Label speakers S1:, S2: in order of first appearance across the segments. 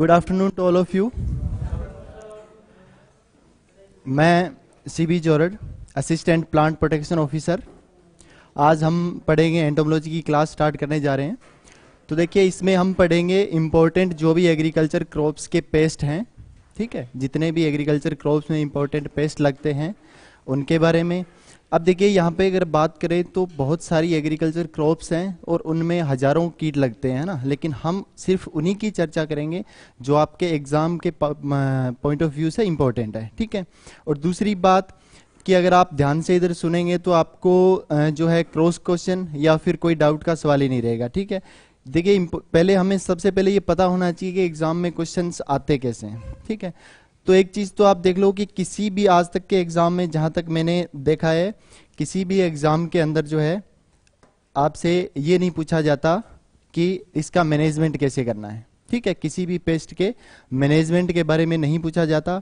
S1: good afternoon to all of you मैं C B Jorad assistant plant protection officer आज हम पढ़ेंगे एंटोमोलॉजी की क्लास स्टार्ट करने जा रहे हैं तो देखिए इसमें हम पढ़ेंगे इम्पोर्टेंट जो भी एग्रीकल्चर क्रॉप्स के पेस्ट हैं ठीक है जितने भी एग्रीकल्चर क्रॉप्स में इम्पोर्टेंट पेस्ट लगते हैं उनके बारे में अब देखिए यहाँ पे अगर बात करें तो बहुत सारी एग्रीकल्चर क्रॉप्स हैं और उनमें हजारों कीट लगते हैं ना लेकिन हम सिर्फ उन्हीं की चर्चा करेंगे जो आपके एग्ज़ाम के पॉइंट ऑफ व्यू से इम्पोर्टेंट है ठीक है और दूसरी बात कि अगर आप ध्यान से इधर सुनेंगे तो आपको जो है क्रॉस क्वेश्चन या फिर कोई डाउट का सवाल ही नहीं रहेगा ठीक है देखिए पहले हमें सबसे पहले ये पता होना चाहिए कि एग्ज़ाम में क्वेश्चंस आते कैसे हैं ठीक है तो एक चीज़ तो आप देख लो कि किसी भी आज तक के एग्ज़ाम में जहां तक मैंने देखा है किसी भी एग्ज़ाम के अंदर जो है आपसे ये नहीं पूछा जाता कि इसका मैनेजमेंट कैसे करना है ठीक है किसी भी पेस्ट के मैनेजमेंट के बारे में नहीं पूछा जाता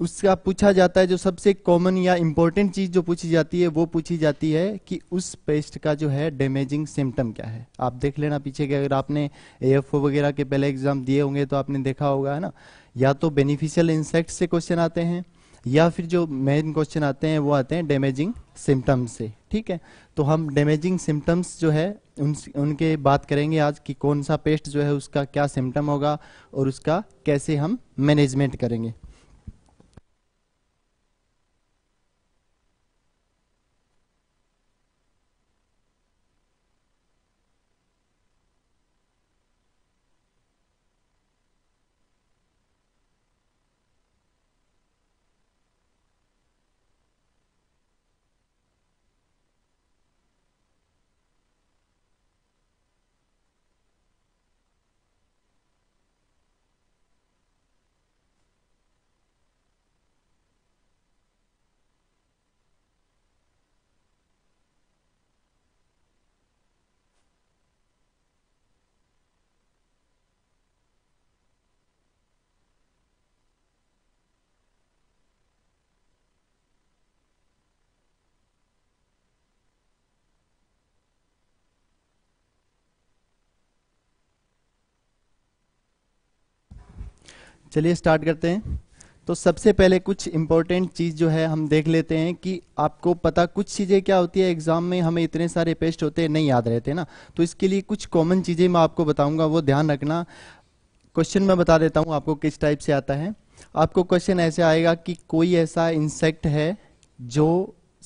S1: उसका पूछा जाता है जो सबसे कॉमन या इंपॉर्टेंट चीज़ जो पूछी जाती है वो पूछी जाती है कि उस पेस्ट का जो है डैमेजिंग सिम्टम क्या है आप देख लेना पीछे के अगर आपने ए वगैरह के पहले एग्जाम दिए होंगे तो आपने देखा होगा है ना या तो बेनिफिशियल इंसेक्ट से क्वेश्चन आते हैं या फिर जो मेन क्वेश्चन आते हैं वो आते हैं डैमेजिंग सिम्टम्स से ठीक है तो हम डैमेजिंग सिम्टम्स जो है उन उनके बात करेंगे आज कि कौन सा पेस्ट जो है उसका क्या सिम्टम होगा और उसका कैसे हम मैनेजमेंट करेंगे चलिए स्टार्ट करते हैं तो सबसे पहले कुछ इम्पोर्टेंट चीज़ जो है हम देख लेते हैं कि आपको पता कुछ चीज़ें क्या होती है एग्ज़ाम में हमें इतने सारे पेस्ट होते हैं नहीं याद रहते ना तो इसके लिए कुछ कॉमन चीज़ें मैं आपको बताऊंगा वो ध्यान रखना क्वेश्चन मैं बता देता हूँ आपको किस टाइप से आता है आपको क्वेश्चन ऐसे आएगा कि कोई ऐसा इंसेक्ट है जो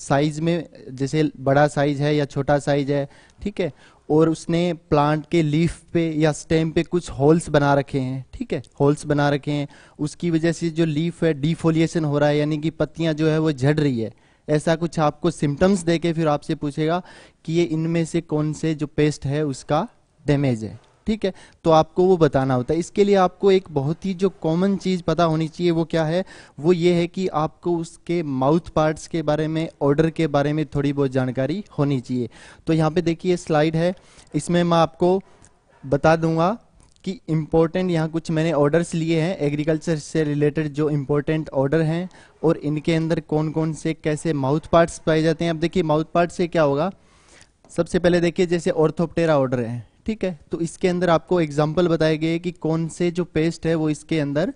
S1: साइज में जैसे बड़ा साइज है या छोटा साइज है ठीक है और उसने प्लांट के लीफ पे या स्टेम पे कुछ होल्स बना रखे हैं ठीक है होल्स बना रखे हैं उसकी वजह से जो लीफ है डिफोलिएशन हो रहा है यानी कि पत्तियां जो है वो झड़ रही है ऐसा कुछ आपको सिम्टम्स देके फिर आपसे पूछेगा कि ये इनमें से कौन से जो पेस्ट है उसका डैमेज है ठीक है तो आपको वो बताना होता है इसके लिए आपको एक बहुत ही जो कॉमन चीज़ पता होनी चाहिए वो क्या है वो ये है कि आपको उसके माउथ पार्ट्स के बारे में ऑर्डर के बारे में थोड़ी बहुत जानकारी होनी चाहिए तो यहाँ पे देखिए स्लाइड है इसमें मैं आपको बता दूंगा कि इम्पोर्टेंट यहाँ कुछ मैंने ऑर्डर्स लिए हैं एग्रीकल्चर से रिलेटेड जो इम्पोर्टेंट ऑर्डर हैं और इनके अंदर कौन कौन से कैसे माउथ पार्ट्स पाए जाते हैं अब देखिए माउथ पार्ट से क्या होगा सबसे पहले देखिए जैसे ऑर्थोप्टेरा ऑर्डर है ठीक है तो इसके अंदर आपको एग्जाम्पल बताए गए कि कौन से जो पेस्ट है वो इसके अंदर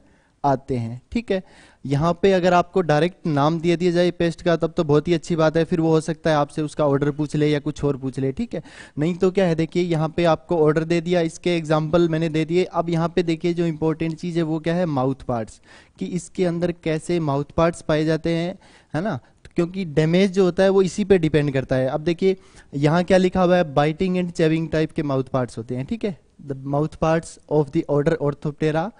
S1: आते हैं ठीक है यहाँ पे अगर आपको डायरेक्ट नाम दिया दिया जाए पेस्ट का तब तो बहुत ही अच्छी बात है फिर वो हो सकता है आपसे उसका ऑर्डर पूछ ले या कुछ और पूछ ले ठीक है नहीं तो क्या है देखिए यहाँ पे आपको ऑर्डर दे दिया इसके एग्जाम्पल मैंने दे दिए अब यहाँ पे देखिए जो इंपॉर्टेंट चीज़ है वो क्या है माउथ पार्ट्स कि इसके अंदर कैसे माउथ पार्ट्स पाए जाते हैं है ना क्योंकि डैमेज जो होता है वो इसी पे डिपेंड करता है अब देखिए यहाँ क्या लिखा हुआ है बाइटिंग एंड चेविंग टाइप के माउथ पार्ट्स होते हैं ठीक है the mouth parts of the order orthoptera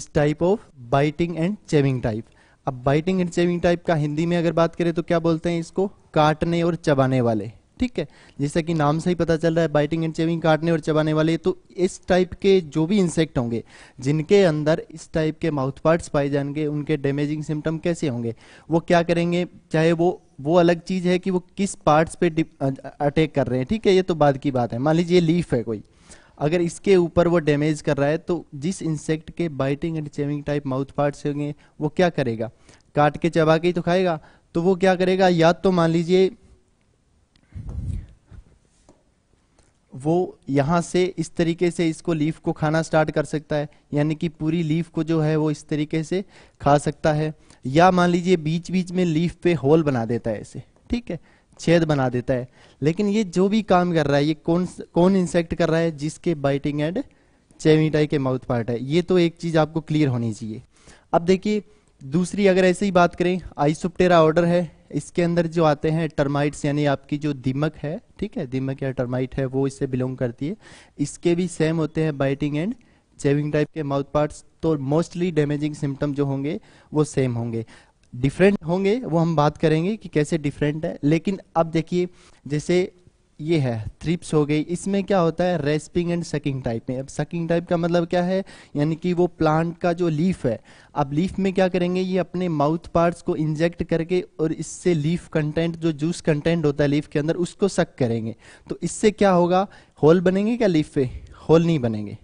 S1: is type of biting and chewing type अब बाइटिंग एंड चेविंग टाइप का हिंदी में अगर बात करें तो क्या बोलते हैं इसको काटने और चबाने वाले ठीक है जैसा कि नाम से ही पता चल रहा है बाइटिंग एंड चेविंग काटने और चबाने वाले तो इस टाइप के जो भी इंसेक्ट होंगे जिनके अंदर इस टाइप के माउथ पार्ट्स पाए जाएंगे उनके डैमेजिंग सिम्टम कैसे होंगे वो क्या करेंगे चाहे वो वो अलग चीज़ है कि वो किस पार्ट्स पे अटैक कर रहे हैं ठीक है ये तो बाद की बात है मान लीजिए लीफ है कोई अगर इसके ऊपर वो डैमेज कर रहा है तो जिस इंसेक्ट के biting and chewing type mouth parts होंगे वो क्या करेगा काट के चबा के ही तो खाएगा तो वो क्या करेगा या तो मान लीजिए वो यहाँ से इस तरीके से इसको लीफ को खाना स्टार्ट कर सकता है यानी कि पूरी लीफ को जो है वो इस तरीके से खा सकता है या मान लीजिए बीच बीच में लीफ पे होल बना देता है ऐसे ठीक है छेद बना देता है लेकिन ये जो भी काम कर रहा है ये कौन कौन इंसेक्ट कर रहा है जिसके बाइटिंग एंड चेमिटाई के माउथ पार्ट है ये तो एक चीज आपको क्लियर होनी चाहिए अब देखिए दूसरी अगर ऐसे ही बात करें आइसोप्टेरा ऑर्डर है इसके अंदर जो आते हैं टर्माइट्स यानी आपकी जो दिमक है ठीक है दिमक या टर्माइट है वो इससे बिलोंग करती है इसके भी सेम होते हैं बाइटिंग एंड चेविंग टाइप के माउथ पार्ट्स तो मोस्टली डैमेजिंग सिम्टम जो होंगे वो सेम होंगे डिफरेंट होंगे वो हम बात करेंगे कि कैसे डिफरेंट है लेकिन अब देखिए जैसे ये है थ्रिप्स हो गई इसमें क्या होता है रेस्पिंग एंड सकिंग टाइप में अब सकिंग टाइप का मतलब क्या है यानी कि वो प्लांट का जो लीफ है अब लीफ में क्या करेंगे ये अपने माउथ पार्ट्स को इंजेक्ट करके और इससे लीफ कंटेंट जो जूस कंटेंट होता है लीफ के अंदर उसको सक करेंगे तो इससे क्या होगा होल बनेंगे क्या लीफ पे होल नहीं बनेंगे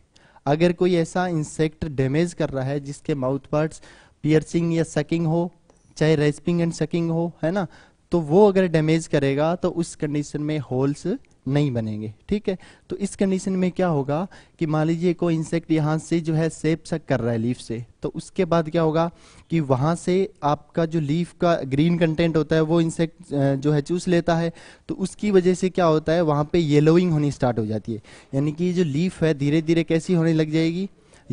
S1: अगर कोई ऐसा इंसेक्ट डैमेज कर रहा है जिसके माउथ पार्ट्स पियर्सिंग या सकिंग हो चाहे रेस्पिंग एंड सकिंग हो है ना तो वो अगर डैमेज करेगा तो उस कंडीशन में होल्स नहीं बनेंगे ठीक है तो इस कंडीशन में क्या होगा कि मान लीजिए कोई इंसेक्ट यहाँ से जो है सेप सक कर रहा है लीफ से तो उसके बाद क्या होगा कि वहाँ से आपका जो लीफ का ग्रीन कंटेंट होता है वो इंसेक्ट जो है चूस लेता है तो उसकी वजह से क्या होता है वहाँ पे येलोइंग होनी स्टार्ट हो जाती है यानी कि जो लीफ है धीरे धीरे कैसी होने लग जाएगी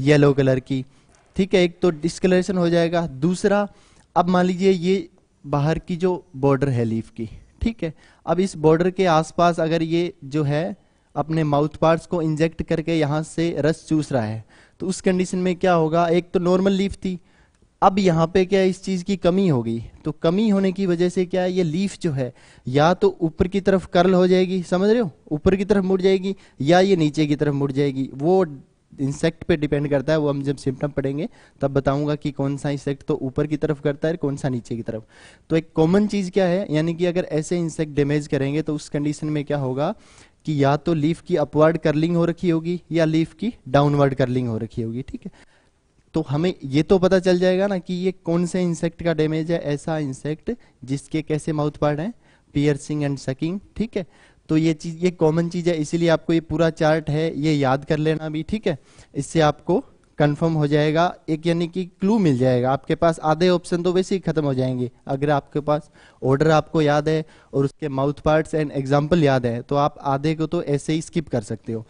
S1: येलो कलर की ठीक है एक तो डिस्कलरेशन हो जाएगा दूसरा अब मान लीजिए ये बाहर की जो बॉर्डर है लीफ की ठीक है अब इस बॉर्डर के आसपास अगर ये जो है अपने माउथ पार्ट्स को इंजेक्ट करके यहाँ से रस चूस रहा है तो उस कंडीशन में क्या होगा एक तो नॉर्मल लीफ थी अब यहाँ पे क्या इस चीज़ की कमी हो गई तो कमी होने की वजह से क्या है ये लीफ जो है या तो ऊपर की तरफ कर्ल हो जाएगी समझ रहे हो ऊपर की तरफ मुड़ जाएगी या ये नीचे की तरफ मुड़ जाएगी वो इंसेक्ट पे डिपेंड करता है वो हम जब सिम्टम पढ़ेंगे तब बताऊंगा कि कौन सा इंसेक्ट तो ऊपर की तरफ करता है कौन सा नीचे की तरफ तो एक कॉमन चीज़ क्या है यानी कि अगर ऐसे इंसेक्ट डैमेज करेंगे तो उस कंडीशन में क्या होगा कि या तो लीफ की अपवर्ड कर्लिंग हो रखी होगी या लीफ की डाउनवर्ड कर्लिंग हो रखी होगी ठीक है तो हमें ये तो पता चल जाएगा ना कि ये कौन से इंसेक्ट का डैमेज है ऐसा इंसेक्ट जिसके कैसे माउथ पार्ट है पियर्सिंग एंड सकिंग ठीक है तो ये चीज ये कॉमन चीज है इसीलिए आपको ये पूरा चार्ट है ये याद कर लेना भी ठीक है इससे आपको कंफर्म हो जाएगा एक यानी कि क्लू मिल जाएगा आपके पास आधे ऑप्शन तो वैसे ही खत्म हो जाएंगे अगर आपके पास ऑर्डर आपको याद है और उसके माउथ पार्ट्स एंड एग्जाम्पल याद है तो आप आधे को तो ऐसे ही स्किप कर सकते हो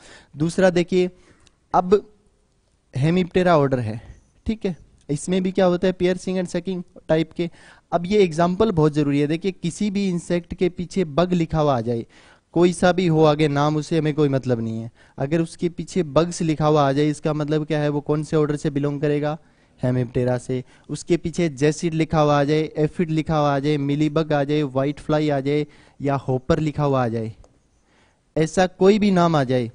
S1: दूसरा देखिए अब हेमिप्टेरा ऑर्डर है ठीक है इसमें भी क्या होता है सिंग एंड सेकिंग टाइप के अब ये एग्जाम्पल बहुत जरूरी है देखिए किसी भी इंसेक्ट के पीछे बग लिखा हुआ आ जाए कोई सा भी हो आगे नाम उसे हमें कोई मतलब नहीं है अगर उसके पीछे बग्स लिखा हुआ आ जाए इसका मतलब क्या है वो कौन से ऑर्डर से बिलोंग करेगा हेमिप्टेरा से उसके पीछे जेसिड लिखा हुआ आ जाए एफिड लिखा हुआ आ जाए बग आ जाए वाइट फ्लाई आ जाए या होपर लिखा हुआ आ जाए ऐसा कोई भी नाम आ जाए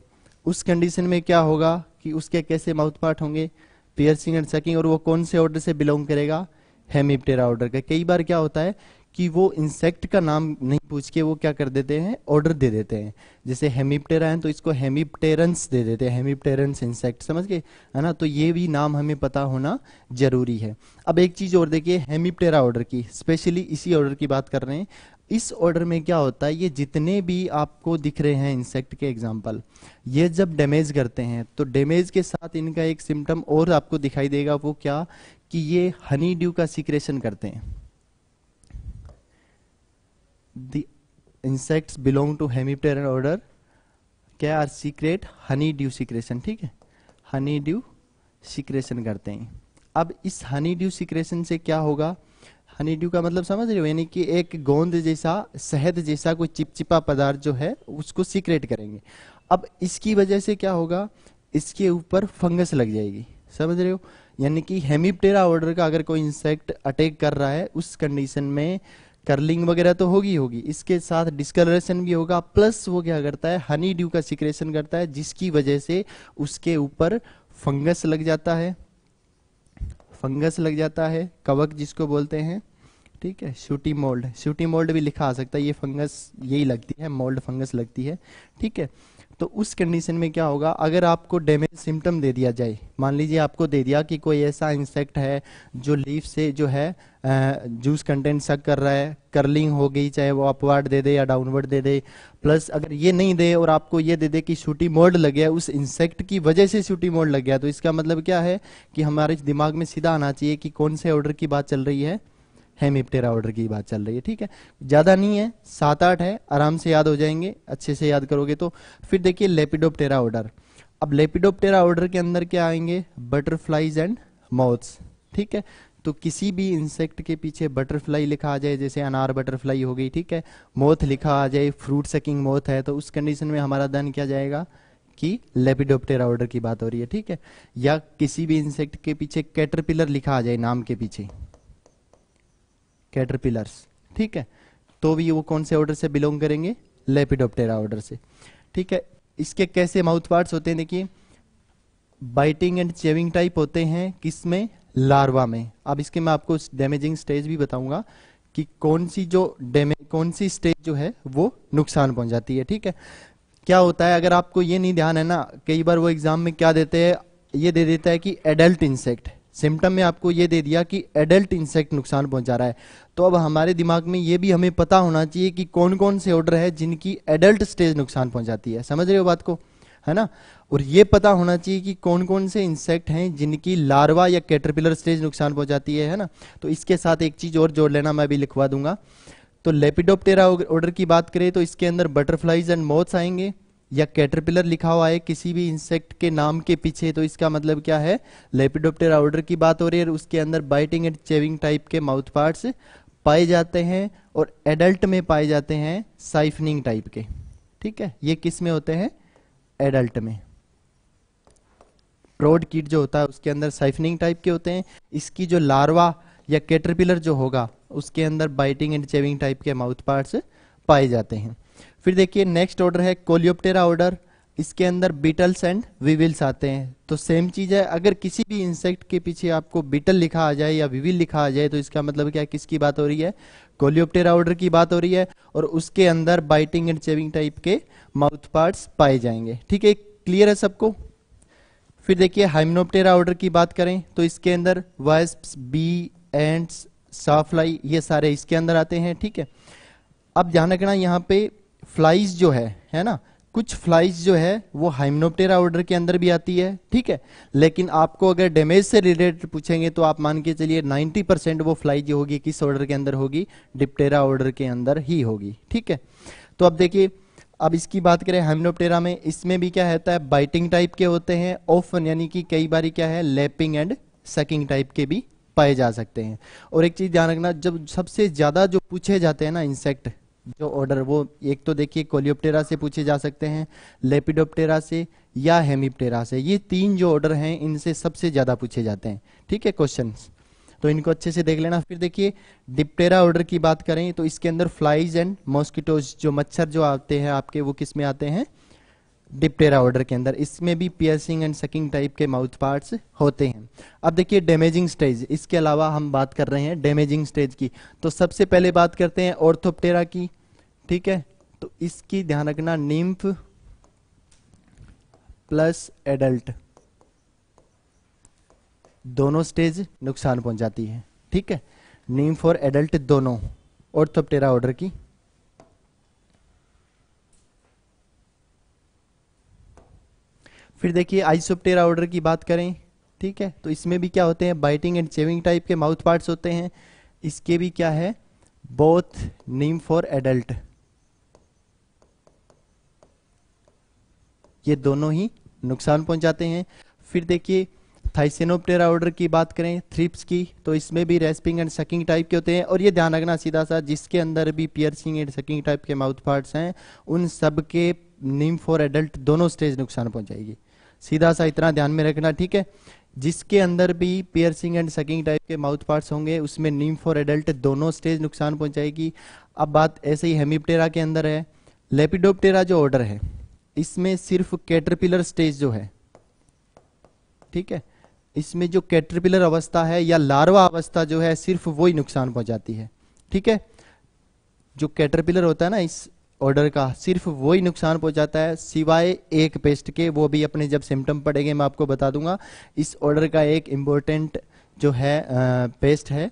S1: उस कंडीशन में क्या होगा कि उसके कैसे माउथ पार्ट होंगे पियर्सिंग एंड सकिंग और वो कौन से ऑर्डर से बिलोंग करेगा हेमिप्टेरा ऑर्डर का कई बार क्या होता है कि वो इंसेक्ट का नाम नहीं पूछ के वो क्या कर देते हैं ऑर्डर दे देते हैं जैसे हेमिप्टेरा है तो इसको हेमिप्टेरेंस दे देते हैं हेमिप्टेरेंस इंसेक्ट समझ गए है ना तो ये भी नाम हमें पता होना जरूरी है अब एक चीज़ और देखिए हेमिप्टेरा ऑर्डर की स्पेशली इसी ऑर्डर की बात कर रहे हैं इस ऑर्डर में क्या होता है ये जितने भी आपको दिख रहे हैं इंसेक्ट के एग्जाम्पल ये जब डैमेज करते हैं तो डैमेज के साथ इनका एक सिम्टम और आपको दिखाई देगा वो क्या कि ये हनी ड्यू का सिक्रेशन करते हैं the insects belong to hemipteran order क्या are secret honey dew secretion ठीक है honey dew secretion करते हैं अब इस honey dew secretion से क्या होगा हनी ड्यू का मतलब समझ रहे हो यानी कि एक गोंद जैसा शहद जैसा कोई चिपचिपा पदार्थ जो है उसको सीक्रेट करेंगे अब इसकी वजह से क्या होगा इसके ऊपर फंगस लग जाएगी समझ रहे हो यानी कि हेमिप्टेरा ऑर्डर का अगर कोई इंसेक्ट अटैक कर रहा है उस कंडीशन में कर्लिंग वगैरह तो होगी होगी इसके साथ डिस्कलरेशन भी होगा प्लस वो क्या करता है हनी ड्यू का सिक्रेशन करता है जिसकी वजह से उसके ऊपर फंगस लग जाता है फंगस लग जाता है कवक जिसको बोलते हैं ठीक है शूटी मोल्ड शूटी मोल्ड भी लिखा आ सकता है ये फंगस यही लगती है मोल्ड फंगस लगती है ठीक है तो उस कंडीशन में क्या होगा अगर आपको डैमेज सिम्टम दे दिया जाए मान लीजिए आपको दे दिया कि कोई ऐसा इंसेक्ट है जो लीफ से जो है जूस कंटेंट सक कर रहा है कर्लिंग हो गई चाहे वो अपवर्ड दे दे या डाउनवर्ड दे दे प्लस अगर ये नहीं दे और आपको ये दे दे कि सूटी मोड लग गया उस इंसेक्ट की वजह से शूटी मोड लग गया तो इसका मतलब क्या है कि हमारे दिमाग में सीधा आना चाहिए कि कौन से ऑर्डर की बात चल रही है हेमिप्टेरा ऑर्डर की बात चल रही है ठीक है ज्यादा नहीं है सात आठ है आराम से याद हो जाएंगे अच्छे से याद करोगे तो फिर देखिए लेपिडोप्टेरा ऑर्डर अब लेपिडोप्टेरा ऑर्डर के अंदर क्या आएंगे बटरफ्लाईज एंड मॉथ्स ठीक है तो किसी भी इंसेक्ट के पीछे बटरफ्लाई लिखा आ जाए जैसे अनार बटरफ्लाई हो गई ठीक है मोथ लिखा आ जाए फ्रूट सकिंग मोथ है तो उस कंडीशन में हमारा धन क्या जाएगा कि लेपिडोप्टेरा ऑर्डर की बात हो रही है ठीक है या किसी भी इंसेक्ट के पीछे कैटरपिलर लिखा आ जाए नाम के पीछे कैटरपिलर्स ठीक है तो भी वो कौन से ऑर्डर से बिलोंग करेंगे लेपिडोप्टेरा ऑर्डर से ठीक है इसके कैसे माउथ पार्ट होते हैं देखिए बाइटिंग एंड चेविंग टाइप होते हैं किसमें लार्वा में अब इसके मैं आपको डैमेजिंग स्टेज भी बताऊंगा कि कौन सी जो डेमेज कौन सी स्टेज जो है वो नुकसान पहुंचाती है ठीक है क्या होता है अगर आपको ये नहीं ध्यान है ना कई बार वो एग्जाम में क्या देते हैं ये दे देता है कि एडल्ट इंसेक्ट सिम्टम में आपको ये दे दिया कि एडल्ट इंसेक्ट नुकसान पहुंचा रहा है तो अब हमारे दिमाग में ये भी हमें पता होना चाहिए कि कौन कौन से ऑर्डर है जिनकी एडल्ट स्टेज नुकसान पहुंचाती है समझ रहे हो बात को है ना और ये पता होना चाहिए कि कौन कौन से इंसेक्ट हैं जिनकी लार्वा या कैटरपिलर स्टेज नुकसान पहुंचाती है है ना तो इसके साथ एक चीज़ और जोड़ लेना मैं भी लिखवा दूंगा तो लेपिडोप्टेरा ऑर्डर की बात करें तो इसके अंदर बटरफ्लाइज एंड मोथ्स आएंगे या कैटरपिलर लिखा हुआ है किसी भी इंसेक्ट के नाम के पीछे तो इसका मतलब क्या है लेपिडोप्टर ऑर्डर की बात हो रही है उसके अंदर बाइटिंग एंड चेविंग टाइप के माउथ पार्ट्स पाए जाते हैं और एडल्ट में पाए जाते हैं साइफनिंग टाइप के ठीक है ये किस में होते हैं एडल्ट में प्रोड किट जो होता है उसके अंदर साइफनिंग टाइप के होते हैं इसकी जो लार्वा या कैटरपिलर जो होगा उसके अंदर बाइटिंग एंड चेविंग टाइप के माउथ पार्ट्स पाए जाते हैं फिर देखिए नेक्स्ट ऑर्डर है कोलियोप्टेरा ऑर्डर इसके अंदर बीटल्स एंड विविल्स आते हैं तो सेम चीज़ है अगर किसी भी इंसेक्ट के पीछे आपको बीटल लिखा आ जाए या विविल लिखा आ जाए तो इसका मतलब क्या किसकी बात हो रही है कोलियोप्टेरा ऑर्डर की बात हो रही है और उसके अंदर बाइटिंग एंड चेविंग टाइप के माउथ पार्ट्स पाए जाएंगे ठीक है क्लियर है सबको फिर देखिए हाइमनोप्टेरा ऑर्डर की बात करें तो इसके अंदर वेस्प बी एंड साफ्लाई ये सारे इसके अंदर आते हैं ठीक है अब ध्यान रखना यहाँ पे फ्लाइज जो है है ना कुछ फ्लाइज जो है वो हाइमनोप्टेरा ऑर्डर के अंदर भी आती है ठीक है लेकिन आपको अगर डैमेज से रिलेटेड पूछेंगे तो आप मान के चलिए 90 परसेंट वो फ्लाइज होगी किस ऑर्डर के अंदर होगी डिप्टेरा ऑर्डर के अंदर ही होगी ठीक है तो अब देखिए अब इसकी बात करें हाइमनोप्टेरा में इसमें भी क्या होता है बाइटिंग टाइप के होते हैं ऑफ यानी कि कई बार क्या है लेपिंग एंड सेकिंग टाइप के भी पाए जा सकते हैं और एक चीज ध्यान रखना जब सबसे ज्यादा जो पूछे जाते हैं ना इंसेक्ट जो ऑर्डर वो एक तो देखिए कोलियोप्टेरा से पूछे जा सकते हैं लेपिडोप्टेरा से या हेमिप्टेरा से ये तीन जो ऑर्डर हैं इनसे सबसे ज़्यादा पूछे जाते हैं ठीक है क्वेश्चन तो इनको अच्छे से देख लेना फिर देखिए डिप्टेरा ऑर्डर की बात करें तो इसके अंदर फ्लाइज एंड मॉस्किटोज जो मच्छर जो आते हैं आपके वो किस में आते हैं डिप्टेरा ऑर्डर के अंदर इसमें भी पियर्सिंग एंड सकिंग टाइप के माउथ पार्ट्स होते हैं अब देखिए डैमेजिंग स्टेज इसके अलावा हम बात कर रहे हैं डैमेजिंग स्टेज की तो सबसे पहले बात करते हैं ऑर्थोप्टेरा की ठीक है तो इसकी ध्यान रखना निम्फ प्लस एडल्ट दोनों स्टेज नुकसान पहुंचाती है ठीक है निम्फ और एडल्ट दोनों ऑर्थोप्टेरा तो ऑर्डर की फिर देखिए आइसोप्टेरा ऑर्डर की बात करें ठीक है तो इसमें भी क्या होते हैं बाइटिंग एंड चेविंग टाइप के माउथ पार्ट्स होते हैं इसके भी क्या है बोथ निम्फ और एडल्ट ये दोनों ही नुकसान पहुंचाते हैं फिर देखिए थाइसेनोप्टेरा ऑर्डर की बात करें थ्रिप्स की तो इसमें भी रेस्पिंग एंड सकिंग टाइप के होते हैं और ये ध्यान रखना सीधा सा जिसके अंदर भी पियर्सिंग एंड सकिंग टाइप के माउथ पार्ट्स हैं उन सब के निम फॉर एडल्ट दोनों स्टेज नुकसान पहुंचाएगी सीधा सा इतना ध्यान में रखना ठीक है जिसके अंदर भी पियर्सिंग एंड सकिंग टाइप के माउथ पार्ट्स होंगे उसमें नीम फॉर एडल्ट दोनों स्टेज नुकसान पहुंचाएगी अब बात ऐसे ही हेमिप्टेरा के अंदर है लेपिडोप्टेरा जो ऑर्डर है इसमें सिर्फ कैटरपिलर स्टेज जो है ठीक है इसमें जो कैटरपिलर अवस्था है या लार्वा अवस्था जो है सिर्फ वो ही नुकसान पहुंचाती है ठीक है जो कैटरपिलर होता है ना इस ऑर्डर का सिर्फ वो ही नुकसान पहुंचाता है सिवाय एक पेस्ट के वो भी अपने जब सिम्टम पड़ेंगे मैं आपको बता दूंगा इस ऑर्डर का एक इम्पोर्टेंट जो है आ, पेस्ट है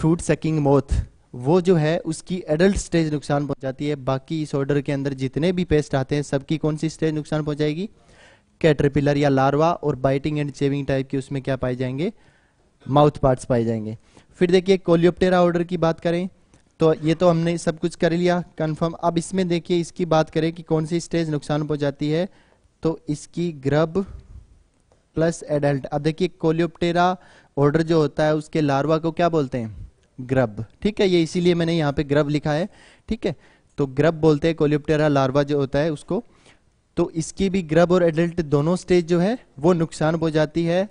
S1: फ्रूट सकिंग मोथ वो जो है उसकी एडल्ट स्टेज नुकसान पहुंचाती है बाकी इस ऑर्डर के अंदर जितने भी पेस्ट आते हैं सबकी कौन सी स्टेज नुकसान पहुंचाएगी कैटरपिलर या लार्वा और बाइटिंग एंड चेविंग टाइप के उसमें क्या पाए जाएंगे माउथ पार्ट्स पाए जाएंगे फिर देखिए कोलियोप्टेरा ऑर्डर की बात करें तो ये तो हमने सब कुछ कर लिया कंफर्म अब इसमें देखिए इसकी बात करें कि कौन सी स्टेज नुकसान पहुंचाती है तो इसकी ग्रब प्लस एडल्ट अब देखिए कोलियोप्टेरा ऑर्डर जो होता है उसके लार्वा को क्या बोलते हैं ग्रब ठीक है ये इसीलिए मैंने यहाँ पे ग्रब लिखा है ठीक है तो ग्रब बोलते हैं कोलिप्टेरा लार्वा जो होता है उसको तो इसकी भी ग्रब और एडल्ट दोनों स्टेज जो है वो नुकसान हो जाती है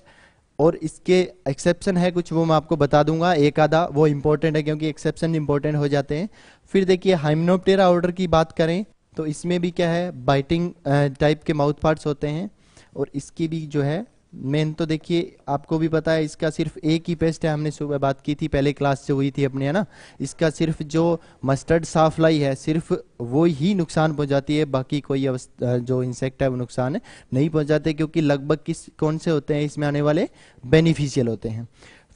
S1: और इसके एक्सेप्शन है कुछ वो मैं आपको बता दूंगा एक आधा वो इंपॉर्टेंट है क्योंकि एक्सेप्शन इंपॉर्टेंट हो जाते हैं फिर देखिए हाइमनोप्टेरा ऑर्डर की बात करें तो इसमें भी क्या है बाइटिंग टाइप के माउथ पार्ट्स होते हैं और इसकी भी जो है मेन तो देखिए आपको भी पता है इसका सिर्फ एक ही पेस्ट है हमने सुबह बात की थी पहले क्लास से हुई थी अपने है ना इसका सिर्फ जो मस्टर्ड साफलाई है सिर्फ वो ही नुकसान पहुंचाती है बाकी कोई जो इंसेक्ट है वो नुकसान है, नहीं पहुंचाते क्योंकि लगभग किस कौन से होते हैं इसमें आने वाले बेनिफिशियल होते हैं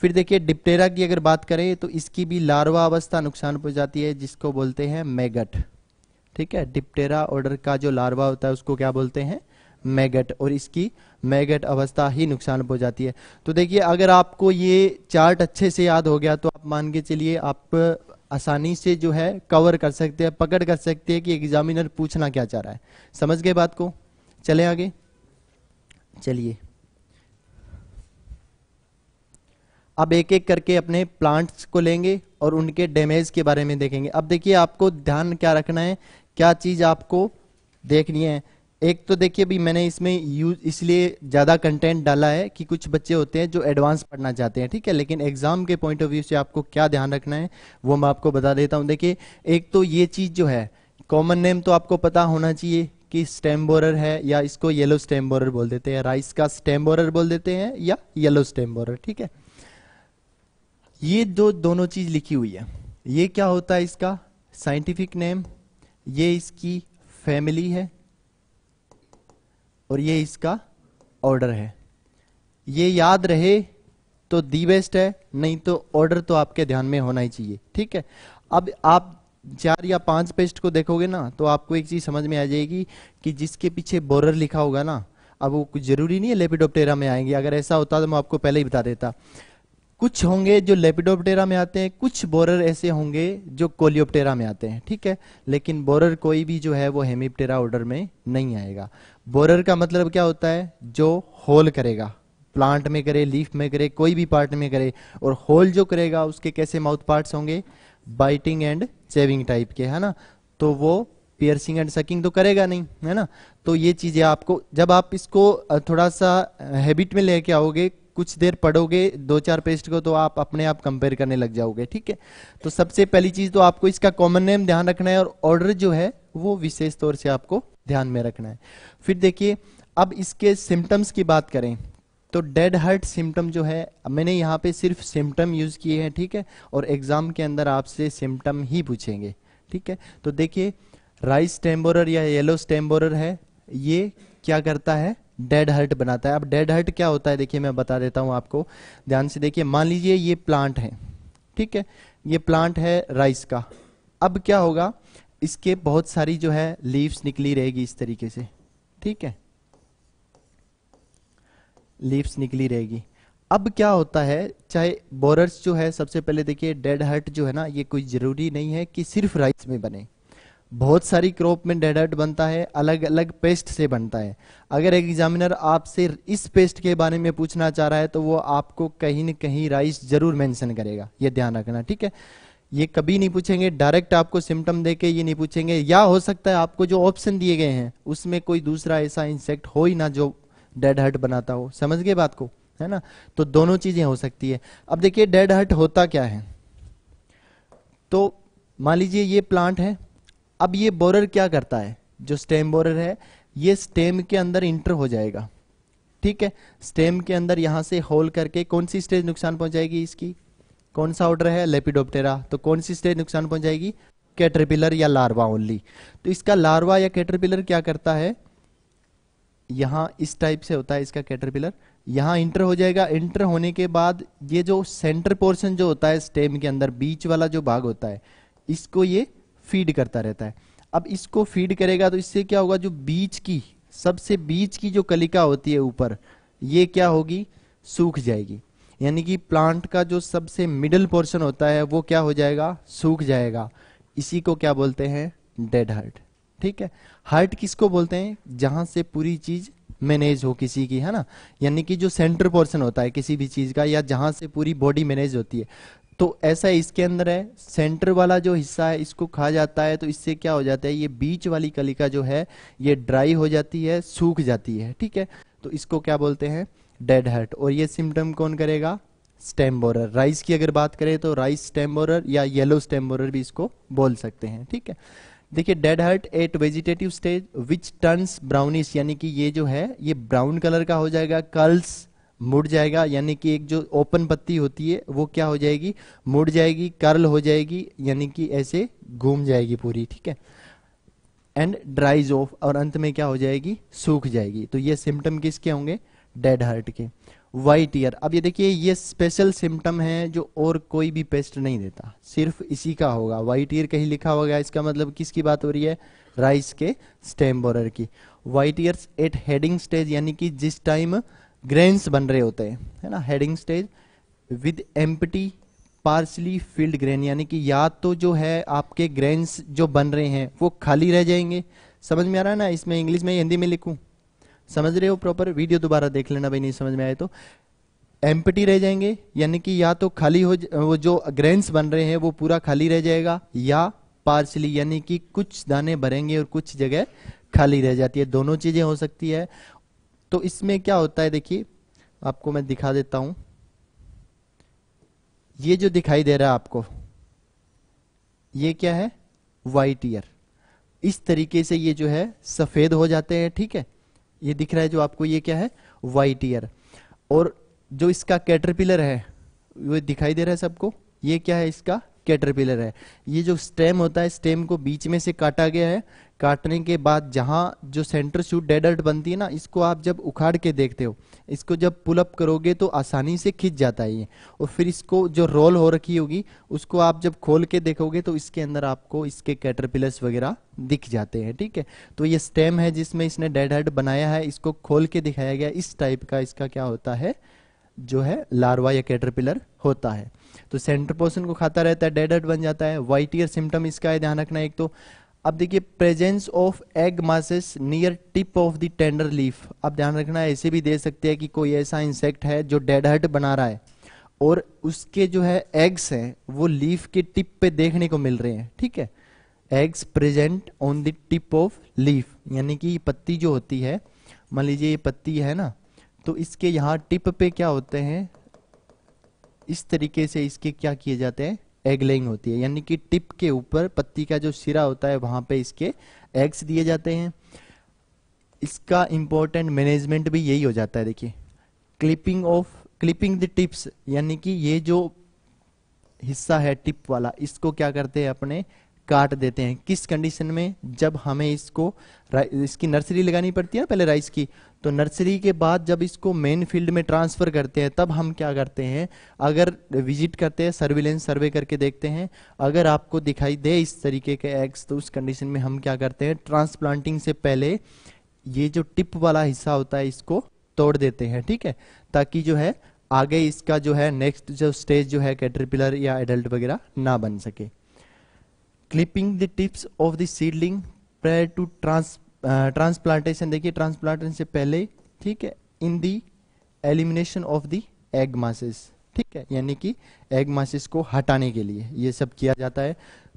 S1: फिर देखिए डिप्टेरा की अगर बात करें तो इसकी भी लार्वा अवस्था नुकसान पहुंचाती है जिसको बोलते हैं मेगट ठीक है डिप्टेरा ऑर्डर का जो लार्वा होता है उसको क्या बोलते हैं मैगट और इसकी मैगट अवस्था ही नुकसान पहुंचाती है तो देखिए अगर आपको ये चार्ट अच्छे से याद हो गया तो आप मान के चलिए आप आसानी से जो है कवर कर सकते हैं पकड़ कर सकते हैं कि एग्जामिनर पूछना क्या चाह रहा है समझ गए बात को चले आगे चलिए अब एक एक करके अपने प्लांट्स को लेंगे और उनके डैमेज के बारे में देखेंगे अब देखिए आपको ध्यान क्या रखना है क्या चीज़ आपको देखनी है एक तो देखिए अभी मैंने इसमें यूज इसलिए ज़्यादा कंटेंट डाला है कि कुछ बच्चे होते हैं जो एडवांस पढ़ना चाहते हैं ठीक है लेकिन एग्ज़ाम के पॉइंट ऑफ व्यू से आपको क्या ध्यान रखना है वो मैं आपको बता देता हूँ देखिए एक तो ये चीज़ जो है कॉमन नेम तो आपको पता होना चाहिए कि स्टेम बोरर है या इसको येलो स्टैम बोरर बोल देते हैं राइस का स्टेम बोरर बोल देते हैं या येलो स्टेम बोरर ठीक है ये दो दोनों चीज़ लिखी हुई है ये क्या होता है इसका साइंटिफिक नेम ये इसकी फैमिली है और ये इसका ऑर्डर है ये याद रहे तो दी बेस्ट है नहीं तो ऑर्डर तो आपके ध्यान में होना ही चाहिए ठीक है अब आप चार या पांच पेस्ट को देखोगे ना तो आपको एक चीज समझ में आ जाएगी कि जिसके पीछे बोरर लिखा होगा ना अब वो कुछ जरूरी नहीं है लेपिडोप्टेरा में आएंगे अगर ऐसा होता तो मैं आपको पहले ही बता देता कुछ होंगे जो लेपिडोप्टेरा में आते हैं कुछ बोरर ऐसे होंगे जो कोलियोप्टेरा में आते हैं ठीक है लेकिन बोरर कोई भी जो है वो हेमिप्टेरा ऑर्डर में नहीं आएगा बोरर का मतलब क्या होता है जो होल करेगा प्लांट में करे लीफ में करे कोई भी पार्ट में करे और होल जो करेगा उसके कैसे माउथ पार्ट्स होंगे बाइटिंग एंड चेविंग टाइप के है ना तो वो पियर्सिंग एंड सकिंग तो करेगा नहीं है ना तो ये चीज़ें आपको जब आप इसको थोड़ा सा हैबिट में लेके आओगे कुछ देर पढ़ोगे दो चार पेस्ट को तो आप अपने आप कंपेयर करने लग जाओगे ठीक है तो सबसे पहली चीज़ तो आपको इसका कॉमन नेम ध्यान रखना है और ऑर्डर जो है वो विशेष तौर से आपको ध्यान में रखना है फिर देखिए अब इसके सिम्टम्स की बात करें तो डेड हर्ट सिम्टम जो है मैंने यहाँ पे सिर्फ सिम्टम यूज़ किए हैं ठीक है और एग्ज़ाम के अंदर आपसे सिम्टम ही पूछेंगे ठीक है तो देखिए राइस टेम्बोरर या येलो स्टेम्बोरर है ये क्या करता है डेड हर्ट बनाता है अब डेड हर्ट क्या होता है देखिए मैं बता देता हूं आपको ध्यान से देखिए मान लीजिए ये प्लांट है ठीक है ये प्लांट है राइस का अब क्या होगा इसके बहुत सारी जो है लीव्स निकली रहेगी इस तरीके से ठीक है लीव्स निकली रहेगी अब क्या होता है चाहे बोरर्स जो है सबसे पहले देखिए डेड हर्ट जो है ना ये कोई जरूरी नहीं है कि सिर्फ राइस में बने बहुत सारी क्रॉप में डेड हर्ट बनता है अलग अलग पेस्ट से बनता है अगर एग्जामिनर आपसे इस पेस्ट के बारे में पूछना चाह रहा है तो वो आपको कहीं ना कहीं राइस जरूर मैंशन करेगा ये ध्यान रखना ठीक है ये कभी नहीं पूछेंगे डायरेक्ट आपको सिम्टम दे के ये नहीं पूछेंगे या हो सकता है आपको जो ऑप्शन दिए गए हैं उसमें कोई दूसरा ऐसा इंसेक्ट हो ही ना जो डेड हर्ट बनाता हो समझ गए बात को है ना तो दोनों चीजें हो सकती है अब देखिए डेड हर्ट होता क्या है तो मान लीजिए ये प्लांट है अब ये बोरर क्या करता है जो स्टेम बोरर है ये स्टेम के अंदर इंटर हो जाएगा ठीक है स्टेम के अंदर यहां से होल करके कौन सी स्टेज नुकसान पहुंचाएगी इसकी कौन सा ऑर्डर है लेपिडोप्टेरा तो कौन सी स्टेज नुकसान पहुंचाएगी कैटरपिलर या लार्वा ओनली तो इसका लार्वा या कैटरपिलर क्या करता है यहां इस टाइप से होता है इसका कैटरपिलर यहां इंटर हो जाएगा इंटर होने के बाद ये जो सेंटर पोर्शन जो होता है स्टेम के अंदर बीच वाला जो भाग होता है इसको ये फीड करता रहता है अब इसको फीड करेगा तो इससे क्या होगा जो बीच की सबसे बीच की जो कलिका होती है ऊपर ये क्या होगी सूख जाएगी यानी कि प्लांट का जो सबसे मिडल पोर्शन होता है वो क्या हो जाएगा सूख जाएगा इसी को क्या बोलते हैं डेड हार्ट ठीक है हार्ट किसको बोलते हैं जहां से पूरी चीज मैनेज हो किसी की है ना यानी कि जो सेंटर पोर्शन होता है किसी भी चीज का या जहां से पूरी बॉडी मैनेज होती है तो ऐसा इसके अंदर है सेंटर वाला जो हिस्सा है इसको खा जाता है तो इससे क्या हो जाता है ये बीच वाली कलिका जो है ये ड्राई हो जाती है सूख जाती है ठीक है तो इसको क्या बोलते हैं डेड हर्ट और ये सिम्टम कौन करेगा स्टेम बोरर राइस की अगर बात करें तो राइस स्टेम्बोरर या येलो स्टेम भी इसको बोल सकते हैं ठीक है देखिए dead heart at vegetative stage which turns brownish यानी कि ये जो है ये ब्राउन कलर का हो जाएगा कर्ल्स मुड़ जाएगा यानी कि एक जो ओपन पत्ती होती है वो क्या हो जाएगी मुड़ जाएगी कर्ल हो जाएगी यानी कि ऐसे घूम जाएगी पूरी ठीक है एंड ड्राइज ऑफ और अंत में क्या हो जाएगी सूख जाएगी तो ये सिम्टम किसके होंगे डेड हार्ट के वाइट ईयर अब ये देखिए ये स्पेशल सिम्टम है जो और कोई भी पेस्ट नहीं देता सिर्फ इसी का होगा वाइट ईयर कहीं लिखा होगा इसका मतलब किसकी बात हो रही है राइस के स्टेम बोरर की white ear at heading stage यानी कि जिस टाइम ग्रेन्स बन रहे होते हैं है ना heading stage with empty partially filled grain यानी कि या तो जो है आपके ग्रेन्स जो बन रहे हैं वो खाली रह जाएंगे समझ में आ रहा है ना इसमें इंग्लिश में हिंदी में लिखूं समझ रहे हो प्रॉपर वीडियो दोबारा देख लेना भाई नहीं समझ में आए तो एम्पटी रह जाएंगे यानी कि या तो खाली हो वो जो ग्रेन्स बन रहे हैं वो पूरा खाली रह जाएगा या पार्सली यानी कि कुछ दाने भरेंगे और कुछ जगह खाली रह जाती है दोनों चीजें हो सकती है तो इसमें क्या होता है देखिए आपको मैं दिखा देता हूं ये जो दिखाई दे रहा है आपको ये क्या है वाइट ईयर इस तरीके से ये जो है सफेद हो जाते हैं ठीक है ये दिख रहा है जो आपको ये क्या है वाइट ईयर और जो इसका कैटरपिलर है वो दिखाई दे रहा है सबको ये क्या है इसका कैटरपिलर है ये जो स्टेम होता है स्टेम को बीच में से काटा गया है काटने के बाद जहाँ जो सेंटर शूट डेड अर्ट बनती है ना इसको आप जब उखाड़ के देखते हो इसको जब पुल अप करोगे तो आसानी से खिंच जाता है ये और फिर इसको जो रोल हो रखी होगी उसको आप जब खोल के देखोगे तो इसके अंदर आपको इसके कैटरपिलर्स वगैरह दिख जाते हैं ठीक है तो ये स्टेम है जिसमें इसने डेड हर्ट बनाया है इसको खोल के दिखाया गया इस टाइप का इसका क्या होता है जो है लार्वा या कैटरपिलर होता है तो सेंटर पोर्सन को खाता रहता है डेड हेड बन जाता है वाइट ईयर सिम्टम इसका है ध्यान रखना एक तो अब देखिए presence of egg masses near tip of the tender leaf अब ध्यान रखना ऐसे भी दे सकते हैं कि कोई ऐसा इंसेक्ट है जो डेड हट बना रहा है और उसके जो है एग्स हैं वो लीफ के टिप पे देखने को मिल रहे हैं ठीक है eggs present on the tip of leaf यानी कि पत्ती जो होती है मान लीजिए ये पत्ती है ना तो इसके यहाँ टिप पे क्या होते हैं इस तरीके से इसके क्या किए जाते हैं एग लेइंग होती है यानी कि टिप के ऊपर पत्ती का जो सिरा होता है वहां पे इसके एग्स दिए जाते हैं इसका इंपॉर्टेंट मैनेजमेंट भी यही हो जाता है देखिए clipping of clipping the tips यानी कि ये जो हिस्सा है टिप वाला इसको क्या करते हैं अपने काट देते हैं किस कंडीशन में जब हमें इसको इसकी नर्सरी लगानी पड़ती है ना पहले राइस की तो नर्सरी के बाद जब इसको मेन फील्ड में ट्रांसफ़र करते हैं तब हम क्या करते हैं अगर विजिट करते हैं सर्विलेंस सर्वे करके देखते हैं अगर आपको दिखाई दे इस तरीके के एग्स तो उस कंडीशन में हम क्या करते हैं ट्रांसप्लांटिंग से पहले ये जो टिप वाला हिस्सा होता है इसको तोड़ देते हैं ठीक है ताकि जो है आगे इसका जो है नेक्स्ट जो स्टेज जो है कैटरपिलर या एडल्ट वगैरह ना बन सके clipping the tips of the seedling prior to trans transplantation देखिए ट्रांसप्लांटेशन से पहले ठीक है in the elimination of the egg masses ठीक है यानी कि एग मासेस को हटाने के लिए ये सब किया जाता है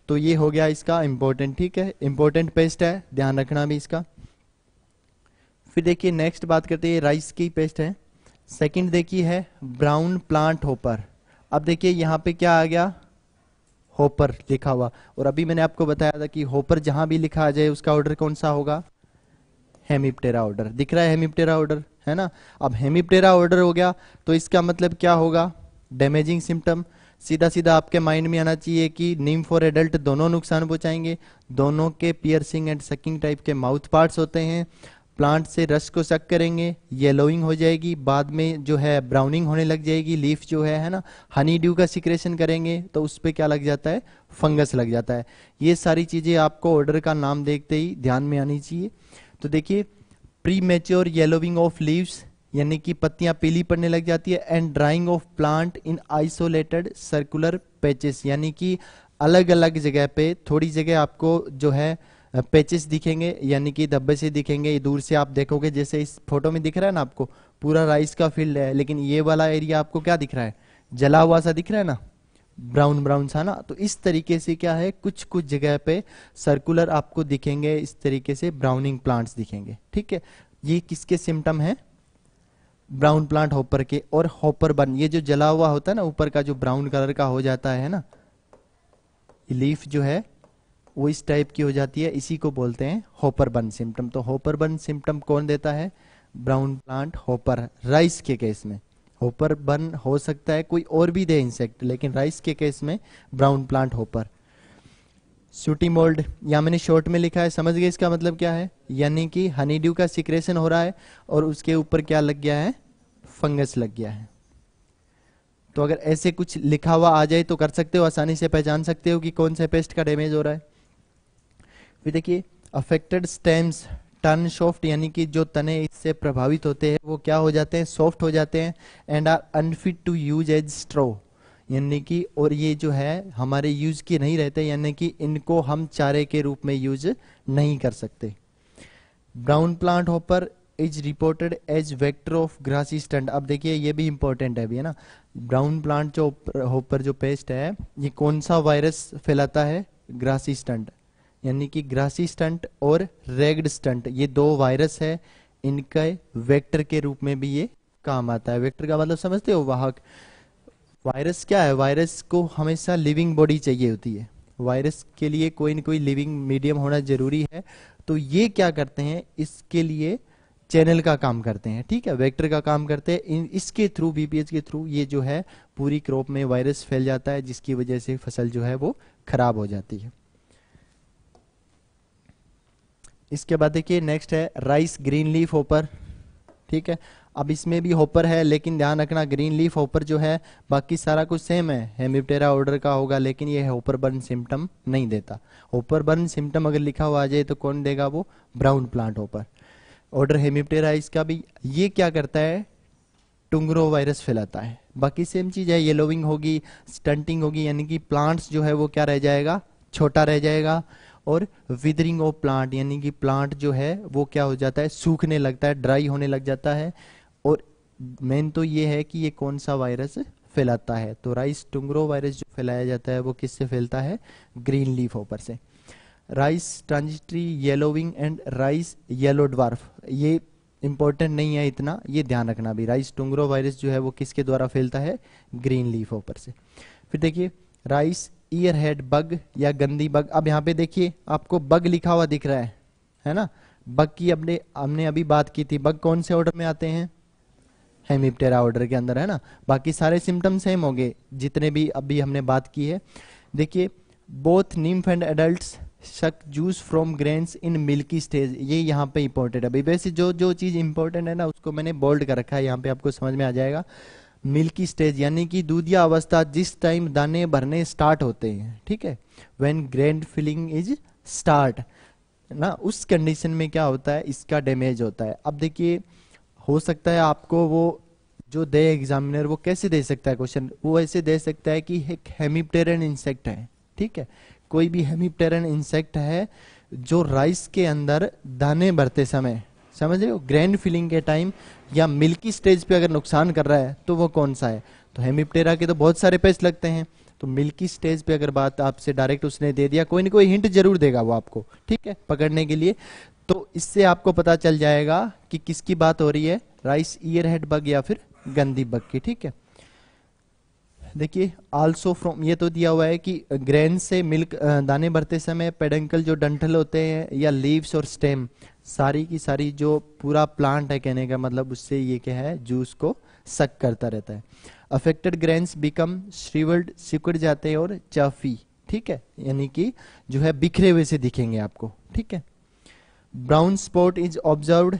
S1: तो ये हो गया इसका इंपॉर्टेंट ठीक है इंपॉर्टेंट पेस्ट है ध्यान रखना भी इसका फिर देखिए नेक्स्ट बात करते हैं राइस की पेस्ट है सेकंड देखिए है ब्राउन प्लांट होपर अब देखिए यहाँ पे क्या आ गया होपर लिखा हुआ और अभी मैंने आपको बताया था कि होपर जहां भी लिखा आ जाए उसका ऑर्डर कौन सा होगा हेमिप्टेरा ऑर्डर दिख रहा है हेमिप्टेरा ऑर्डर है ना अब हेमिप्टेरा ऑर्डर हो गया तो इसका मतलब क्या होगा डैमेजिंग सिम्टम सीधा सीधा आपके माइंड में आना चाहिए कि नीम फॉर एडल्ट दोनों नुकसान पहुंचाएंगे दोनों के पियर्सिंग एंड सकिंग टाइप के माउथ पार्ट्स होते हैं प्लांट से रस को सक करेंगे येलोइंग हो जाएगी बाद में जो है ब्राउनिंग होने लग जाएगी लीफ जो है है ना हनी ड्यू का सिक्रेशन करेंगे तो उस पर क्या लग जाता है फंगस लग जाता है ये सारी चीज़ें आपको ऑर्डर का नाम देखते ही ध्यान में आनी चाहिए तो देखिए premature yellowing of leaves यानी कि पत्तियां पीली पड़ने लग जाती है and drying of plant in isolated circular patches यानी कि अलग अलग जगह पे थोड़ी जगह आपको जो है पैचेस दिखेंगे यानी कि धब्बे से दिखेंगे दूर से आप देखोगे जैसे इस फोटो में दिख रहा है ना आपको पूरा राइस का फील्ड है लेकिन ये वाला एरिया आपको क्या दिख रहा है जला हुआ सा दिख रहा है ना ब्राउन ब्राउन सा ना तो इस तरीके से क्या है कुछ कुछ जगह पे सर्कुलर आपको दिखेंगे इस तरीके से ब्राउनिंग प्लांट्स दिखेंगे ठीक है ये किसके सिम्टम है ब्राउन प्लांट होपर के और होपर बन ये जो जला हुआ होता है ना ऊपर का जो ब्राउन कलर का हो जाता है ना लीफ जो है वो इस टाइप की हो जाती है इसी को बोलते हैं होपर बन सिम्टम तो होपर बन सिम्टम कौन देता है ब्राउन प्लांट होपर राइस के केस में होपर बन हो सकता है कोई और भी दे इंसेक्ट लेकिन राइस के केस में brown plant hopper sooty mould या मैंने शॉर्ट में लिखा है समझ गए इसका मतलब क्या है यानी कि हनीड्यू का सिक्रेशन हो रहा है और उसके ऊपर क्या लग गया है फंगस लग गया है तो अगर ऐसे कुछ लिखा हुआ आ जाए तो कर सकते हो आसानी से पहचान सकते हो कि कौन से पेस्ट का डैमेज हो रहा है फिर देखिए अफेक्टेड स्टेम्स टर्न सॉफ्ट यानी कि जो तने इससे प्रभावित होते हैं वो क्या हो जाते हैं सॉफ्ट हो जाते हैं and are unfit to use as straw यानी कि और ये जो है हमारे यूज के नहीं रहते यानी कि इनको हम चारे के रूप में यूज नहीं कर सकते brown plant hopper is reported as vector of grassy stunt अब देखिए ये भी इंपॉर्टेंट है भी है ना ब्राउन प्लांट जो होपर जो पेस्ट है ये कौन सा वायरस फैलाता है ग्रासी स्टंट यानी कि ग्रासी स्टंट और रेग्ड स्टंट ये दो वायरस है इनका वेक्टर के रूप में भी ये काम आता है वेक्टर का मतलब समझते हो वाहक वायरस क्या है वायरस को हमेशा लिविंग बॉडी चाहिए होती है वायरस के लिए कोई ना कोई लिविंग मीडियम होना जरूरी है तो ये क्या करते हैं इसके लिए चैनल का काम करते हैं ठीक है वेक्टर का काम करते हैं इसके थ्रू बीपीएच के थ्रू ये जो है पूरी क्रॉप में वायरस फैल जाता है जिसकी वजह से फसल जो है वो खराब हो जाती है इसके बाद देखिए नेक्स्ट है राइस ग्रीन लीफ होपर ठीक है अब इसमें भी होपर है लेकिन ध्यान रखना ग्रीन लीफ होपर जो है बाकी सारा कुछ सेम है हेमिप्टेरा ऑर्डर का होगा लेकिन ये होपर बर्न सिम्टम नहीं देता होपर बर्न सिम्टम अगर लिखा हुआ आ जाए तो कौन देगा वो brown plant hopper order Hemiptera इसका भी ये क्या करता है टुंगरो वायरस फैलाता है बाकी सेम चीज़ है येलोविंग होगी स्टंटिंग होगी यानी कि प्लांट्स जो है वो क्या रह जाएगा छोटा रह जाएगा और विदरिंग ऑफ प्लांट यानी कि प्लांट जो है वो क्या हो जाता है सूखने लगता है ड्राई होने लग जाता है और मेन तो ये है कि ये कौन सा वायरस फैलाता है तो राइस टुंगरो वायरस जो फैलाया जाता है वो किससे फैलता है ग्रीन लीफ ऊपर से rice transitory yellowing and rice yellow dwarf ये इंपॉर्टेंट नहीं है इतना ये ध्यान रखना भी राइस टुंगरो वायरस जो है वो किसके द्वारा फैलता है ग्रीन लीफ ऊपर से फिर देखिए राइस ईयर हेड बग या गंदी बग अब यहाँ पे देखिए आपको बग लिखा हुआ दिख रहा है है ना बग की अपने हमने अभी बात की थी बग कौन से ऑर्डर में आते हैं हेमिप्टेरा ऑर्डर के अंदर है ना बाकी सारे सिम्टम सेम होंगे जितने भी अभी हमने बात की है देखिए both nymph and adult suck juice from grains in milky stage ये यहाँ पे इंपॉर्टेंट है अभी वैसे जो जो चीज़ इंपॉर्टेंट है ना उसको मैंने बोल्ड कर रखा है यहाँ पे आपको समझ में आ जाएगा मिल्की स्टेज यानी कि दूधिया अवस्था जिस टाइम दाने भरने स्टार्ट होते हैं ठीक है when grain filling is start ना उस कंडीशन में क्या होता है इसका डैमेज होता है अब देखिए हो सकता है आपको वो जो दे एग्जामिनर वो कैसे दे सकता है क्वेश्चन वो ऐसे दे सकता है कि एक हेमिप्टेरन इंसेक्ट है ठीक है कोई भी हेमिप्टेरन इंसेक्ट है जो राइस के अंदर दाने भरते समय समझ रहे हो ग्रैंड फिलिंग के टाइम या मिल्की स्टेज पे अगर नुकसान कर रहा है तो वो कौन सा है तो हेमिप्टेरा के तो बहुत सारे पेस्ट लगते हैं तो मिल्की स्टेज पे अगर बात आपसे डायरेक्ट उसने दे दिया कोई ना कोई हिंट जरूर देगा वो आपको ठीक है पकड़ने के लिए तो इससे आपको पता चल जाएगा कि किसकी बात हो रही है राइस ईयर हेड बग या फिर गंदी बग की ठीक है देखिए आल्सो फ्रॉम ये तो दिया हुआ है कि ग्रेन से मिल्क दाने भरते समय पेडेंकल जो डंठल होते हैं या लीव्स और स्टेम सारी की सारी जो पूरा प्लांट है कहने का मतलब उससे ये क्या है जूस को सक करता रहता है अफेक्टेड ग्रेन्स बिकम श्रीवर्ड सिकुड़ जाते हैं और चाफी ठीक है यानी कि जो है बिखरे हुए से दिखेंगे आपको ठीक है brown spot is observe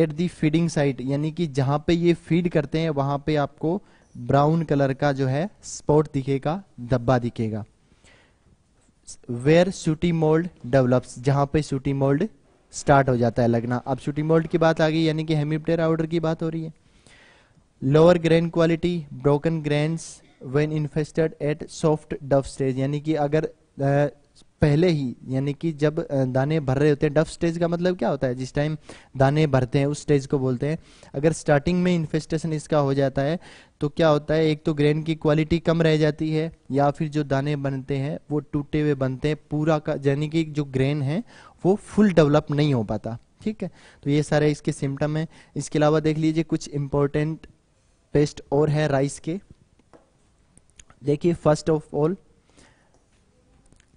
S1: at the feeding site यानी कि जहां पे ये फीड करते हैं वहां पे आपको ब्राउन कलर का जो है स्पॉट दिखेगा धब्बा दिखेगा वेयर सूटी मोल्ड डेवलप्स जहां पे सूटी मोल्ड स्टार्ट हो जाता है लगना अब सूटी मोल्ड की बात आ गई यानी कि हेमीप्टेरा आउडर की बात हो रही है lower grain quality broken grains when infested at soft dough stage यानी कि अगर पहले ही यानी कि जब दाने भर रहे होते हैं डफ स्टेज का मतलब क्या होता है जिस टाइम दाने भरते हैं उस स्टेज को बोलते हैं अगर स्टार्टिंग में इन्फेस्टेशन इसका हो जाता है तो क्या होता है एक तो ग्रेन की क्वालिटी कम रह जाती है या फिर जो दाने बनते हैं वो टूटे हुए बनते हैं पूरा का यानी कि जो ग्रेन है वो फुल डेवलप नहीं हो पाता ठीक है तो ये सारे इसके सिम्टम हैं इसके अलावा देख लीजिए कुछ इम्पोर्टेंट पेस्ट और है राइस के देखिए first of all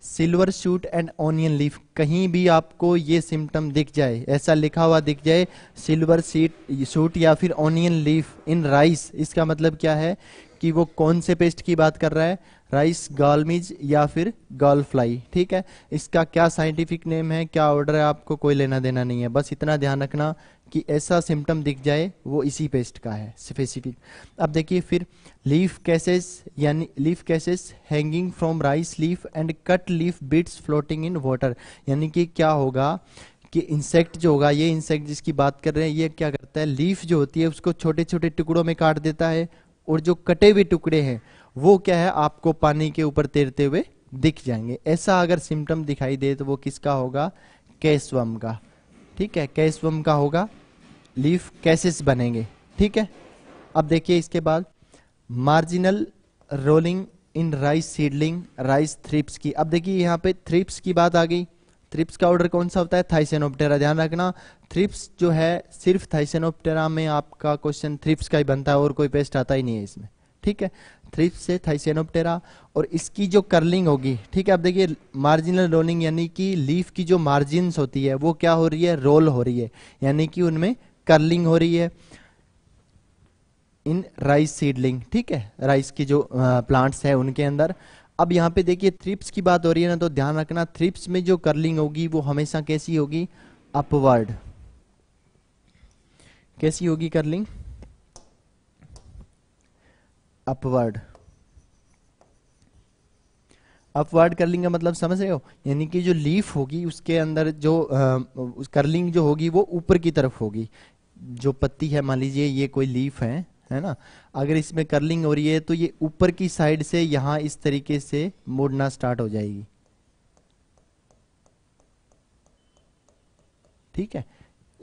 S1: silver shoot and onion leaf कहीं भी आपको ये सिम्टम दिख जाए ऐसा लिखा हुआ दिख जाए सिल्वर सीट शूट या फिर ऑनियन लीफ इन राइस इसका मतलब क्या है कि वो कौन से पेस्ट की बात कर रहा है राइस गालमिज या फिर गाल फ्लाई ठीक है इसका क्या साइंटिफिक नेम है क्या ऑर्डर है आपको कोई लेना देना नहीं है बस इतना ध्यान रखना कि ऐसा सिम्टम दिख जाए वो इसी पेस्ट का है स्पेसिफिक अब देखिए फिर लीफ कैसेस यानी leaf cases hanging from rice leaf and cut leaf bits floating in water यानी कि क्या होगा कि इंसेक्ट जो होगा ये इंसेक्ट जिसकी बात कर रहे हैं ये क्या करता है लीफ जो होती है उसको छोटे छोटे टुकड़ों में काट देता है और जो कटे हुए टुकड़े हैं वो क्या है आपको पानी के ऊपर तैरते हुए दिख जाएंगे ऐसा अगर सिम्टम दिखाई दे तो वो किसका होगा कैसवम का ठीक है कैसवम का होगा लीफ कैसेस बनेंगे ठीक है अब देखिए इसके बाद marginal rolling in rice seedling rice thrips की अब देखिए यहाँ पे थ्रिप्स की बात आ गई थ्रिप्स का ऑर्डर कौन सा होता है थाइसेनोप्टेरा ध्यान रखना थ्रिप्स जो है सिर्फ थाइसेनोप्टेरा में आपका क्वेश्चन थ्रिप्स का ही बनता है और कोई पेस्ट आता ही नहीं है इसमें ठीक है थ्रिप्स से थाइसेनोप्टेरा और इसकी जो कर्लिंग होगी ठीक है अब देखिए मार्जिनल रोलिंग यानी कि लीफ की जो मार्जिन होती है वो क्या हो रही है रोल हो रही है यानी कि उनमें कर्लिंग हो रही है इन राइस सीडलिंग ठीक है राइस की जो प्लांट्स है उनके अंदर अब यहां पे देखिए थ्रिप्स की बात हो रही है ना तो ध्यान रखना थ्रिप्स में जो कर्लिंग होगी वो हमेशा कैसी होगी अपवर्ड कैसी होगी कर्लिंग अपवर्ड अपवर्ड कर्लिंग का मतलब समझ रहे हो यानी कि जो लीफ होगी उसके अंदर जो आ, उस कर्लिंग जो होगी वो ऊपर की तरफ होगी जो पत्ती है मान लीजिए ये कोई लीफ है है ना अगर इसमें कर्लिंग हो रही है तो ये ऊपर की साइड से यहां इस तरीके से मोड़ना स्टार्ट हो जाएगी ठीक है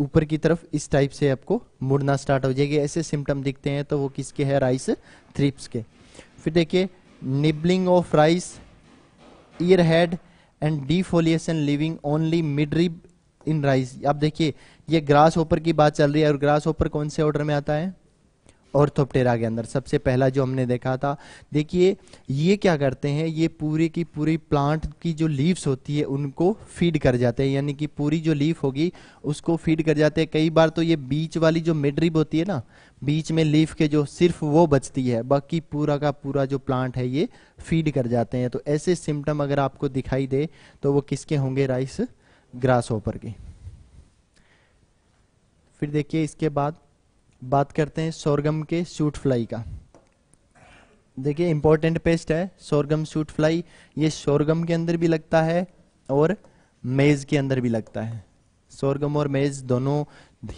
S1: ऊपर की तरफ इस टाइप से आपको मुड़ना स्टार्ट हो जाएगी ऐसे सिम्टम दिखते हैं तो वो किसके है राइस थ्रिप्स के फिर देखिए nibbling of rice ear head and defoliation leaving only midrib in rice आप देखिए ये ग्रास होपर की बात चल रही है और ग्रास होपर कौन से ऑर्डर में आता है ऑर्थोप्टेरा के अंदर सबसे पहला जो हमने देखा था देखिए ये क्या करते हैं ये पूरी की पूरी प्लांट की जो लीव्स होती है उनको फीड कर जाते हैं यानी कि पूरी जो लीफ होगी उसको फीड कर जाते हैं कई बार तो ये बीच वाली जो मिडरिब होती है ना बीच में लीफ के जो सिर्फ वो बचती है बाकी पूरा का पूरा जो प्लांट है ये फीड कर जाते हैं तो ऐसे सिम्टम अगर आपको दिखाई दे तो वो किसके होंगे राइस ग्रास होपर के फिर देखिए इसके बाद बात करते हैं सोरगम के शूट फ्लाई का देखिए इंपॉर्टेंट पेस्ट है सोरगम शूट फ्लाई ये सोरगम के अंदर भी लगता है और मेज के अंदर भी लगता है सोरगम और मेज दोनों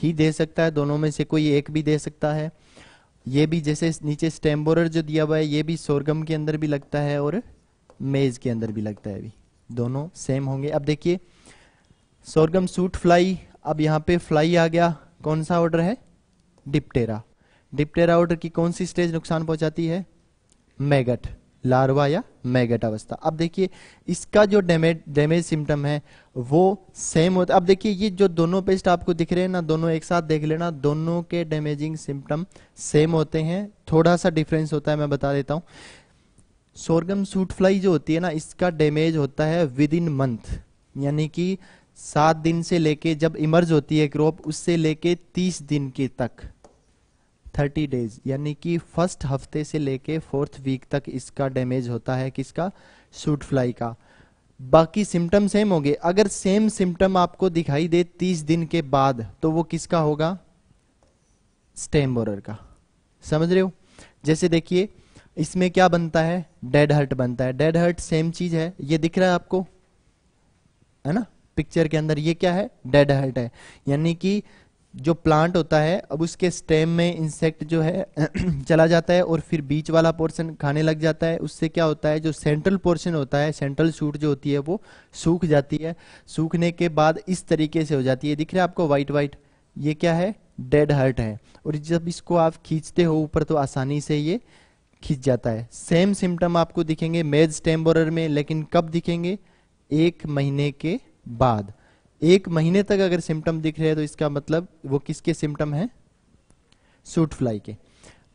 S1: ही दे सकता है दोनों में से कोई एक भी दे सकता है ये भी जैसे नीचे स्टेम्बोर जो दिया हुआ है ये भी सोरगम के अंदर भी लगता है और मेज के अंदर भी लगता है अभी दोनों सेम होंगे अब देखिए सोरगम सूट फ्लाई अब यहाँ पे फ्लाई आ गया कौन सा ऑर्डर है डिप्टेरा डिप्टेरा ऑर्डर की कौन सी स्टेज नुकसान पहुंचाती है मैगट लार्वा या मैगट अवस्था अब देखिए इसका जो डैमेज डैमेज सिम्टम है वो सेम होता है अब देखिए ये जो दोनों पेस्ट आपको दिख रहे हैं ना दोनों एक साथ देख लेना दोनों के डैमेजिंग सिम्टम सेम होते हैं थोड़ा सा डिफरेंस होता है मैं बता देता हूं सोरगम सूट फ्लाई जो होती है ना इसका डैमेज होता है विद इन मंथ यानी कि सात दिन से लेके जब इमर्ज होती है क्रॉप उससे लेके तीस दिन के तक थर्टी डेज यानी कि फर्स्ट हफ्ते से लेके फोर्थ वीक तक इसका डैमेज होता है किसका सूट फ्लाई का बाकी सिम्टम सेम होंगे अगर सेम सिम्टम आपको दिखाई दे तीस दिन के बाद तो वो किसका होगा स्टेम बोरर का समझ रहे हो जैसे देखिए इसमें क्या बनता है डेड हर्ट बनता है डेड हर्ट सेम चीज है ये दिख रहा है आपको है ना पिक्चर के अंदर ये क्या है डेड हर्ट है यानी कि जो प्लांट होता है अब उसके स्टेम में इंसेक्ट जो है चला जाता है और फिर बीच वाला पोर्शन खाने लग जाता है उससे क्या होता है जो सेंट्रल पोर्शन होता है सेंट्रल शूट जो होती है वो सूख जाती है सूखने के बाद इस तरीके से हो जाती है दिख रहा है आपको वाइट वाइट ये क्या है डेड हर्ट है और जब इसको आप खींचते हो ऊपर तो आसानी से ये खींच जाता है सेम सिम्टम आपको दिखेंगे मेज टेम्बोरर में लेकिन कब दिखेंगे एक महीने के बाद एक महीने तक अगर सिम्टम दिख रहे हैं तो इसका मतलब वो किसके सिम्टम है सूट फ्लाई के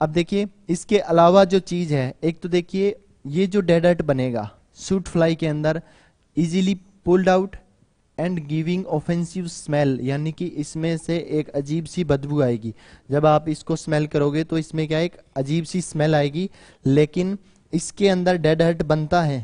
S1: अब देखिए इसके अलावा जो चीज है एक तो देखिए ये जो डेडर्ट बनेगा सूट फ्लाई के अंदर easily pulled out and giving offensive smell यानी कि इसमें से एक अजीब सी बदबू आएगी जब आप इसको स्मेल करोगे तो इसमें क्या एक अजीब सी स्मेल आएगी लेकिन इसके अंदर डेड हर्ट बनता है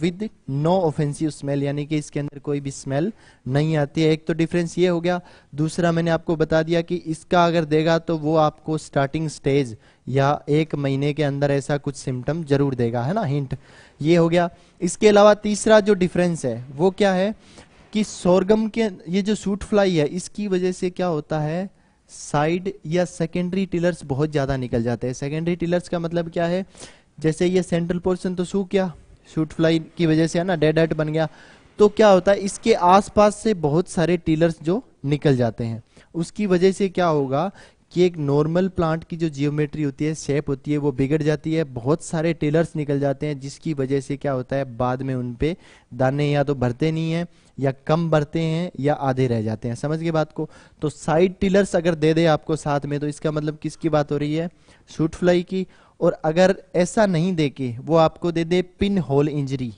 S1: विद नो ऑफेंसिव स्मेल यानी कि इसके अंदर कोई भी स्मेल नहीं आती है एक तो डिफरेंस ये हो गया दूसरा मैंने आपको बता दिया कि इसका अगर देगा तो वो आपको स्टार्टिंग स्टेज या एक महीने के अंदर ऐसा कुछ सिम्टम जरूर देगा है ना हिंट ये हो गया इसके अलावा तीसरा जो डिफरेंस है वो क्या है कि सोरगम के ये जो सूट फ्लाई है इसकी वजह से क्या होता है साइड या सेकेंडरी टिलर्स बहुत ज़्यादा निकल जाते हैं सेकेंडरी टिलर्स का मतलब क्या है जैसे ये सेंट्रल पोर्सन तो सूख गया शूट फ्लाई की वजह से है ना डेड हट बन गया तो क्या होता है इसके आसपास से बहुत सारे टीलर्स जो निकल जाते हैं उसकी वजह से क्या होगा कि एक नॉर्मल प्लांट की जो जियोमेट्री होती है शेप होती है वो बिगड़ जाती है बहुत सारे टेलर्स निकल जाते हैं जिसकी वजह से क्या होता है बाद में उन पे दाने या तो भरते नहीं हैं या कम भरते हैं या आधे रह जाते हैं समझ गए बात को तो साइड टिलर्स अगर दे दे आपको साथ में तो इसका मतलब किसकी बात हो रही है शूट फ्लाई की और अगर ऐसा नहीं देके वो आपको दे दे पिन होल इंजरी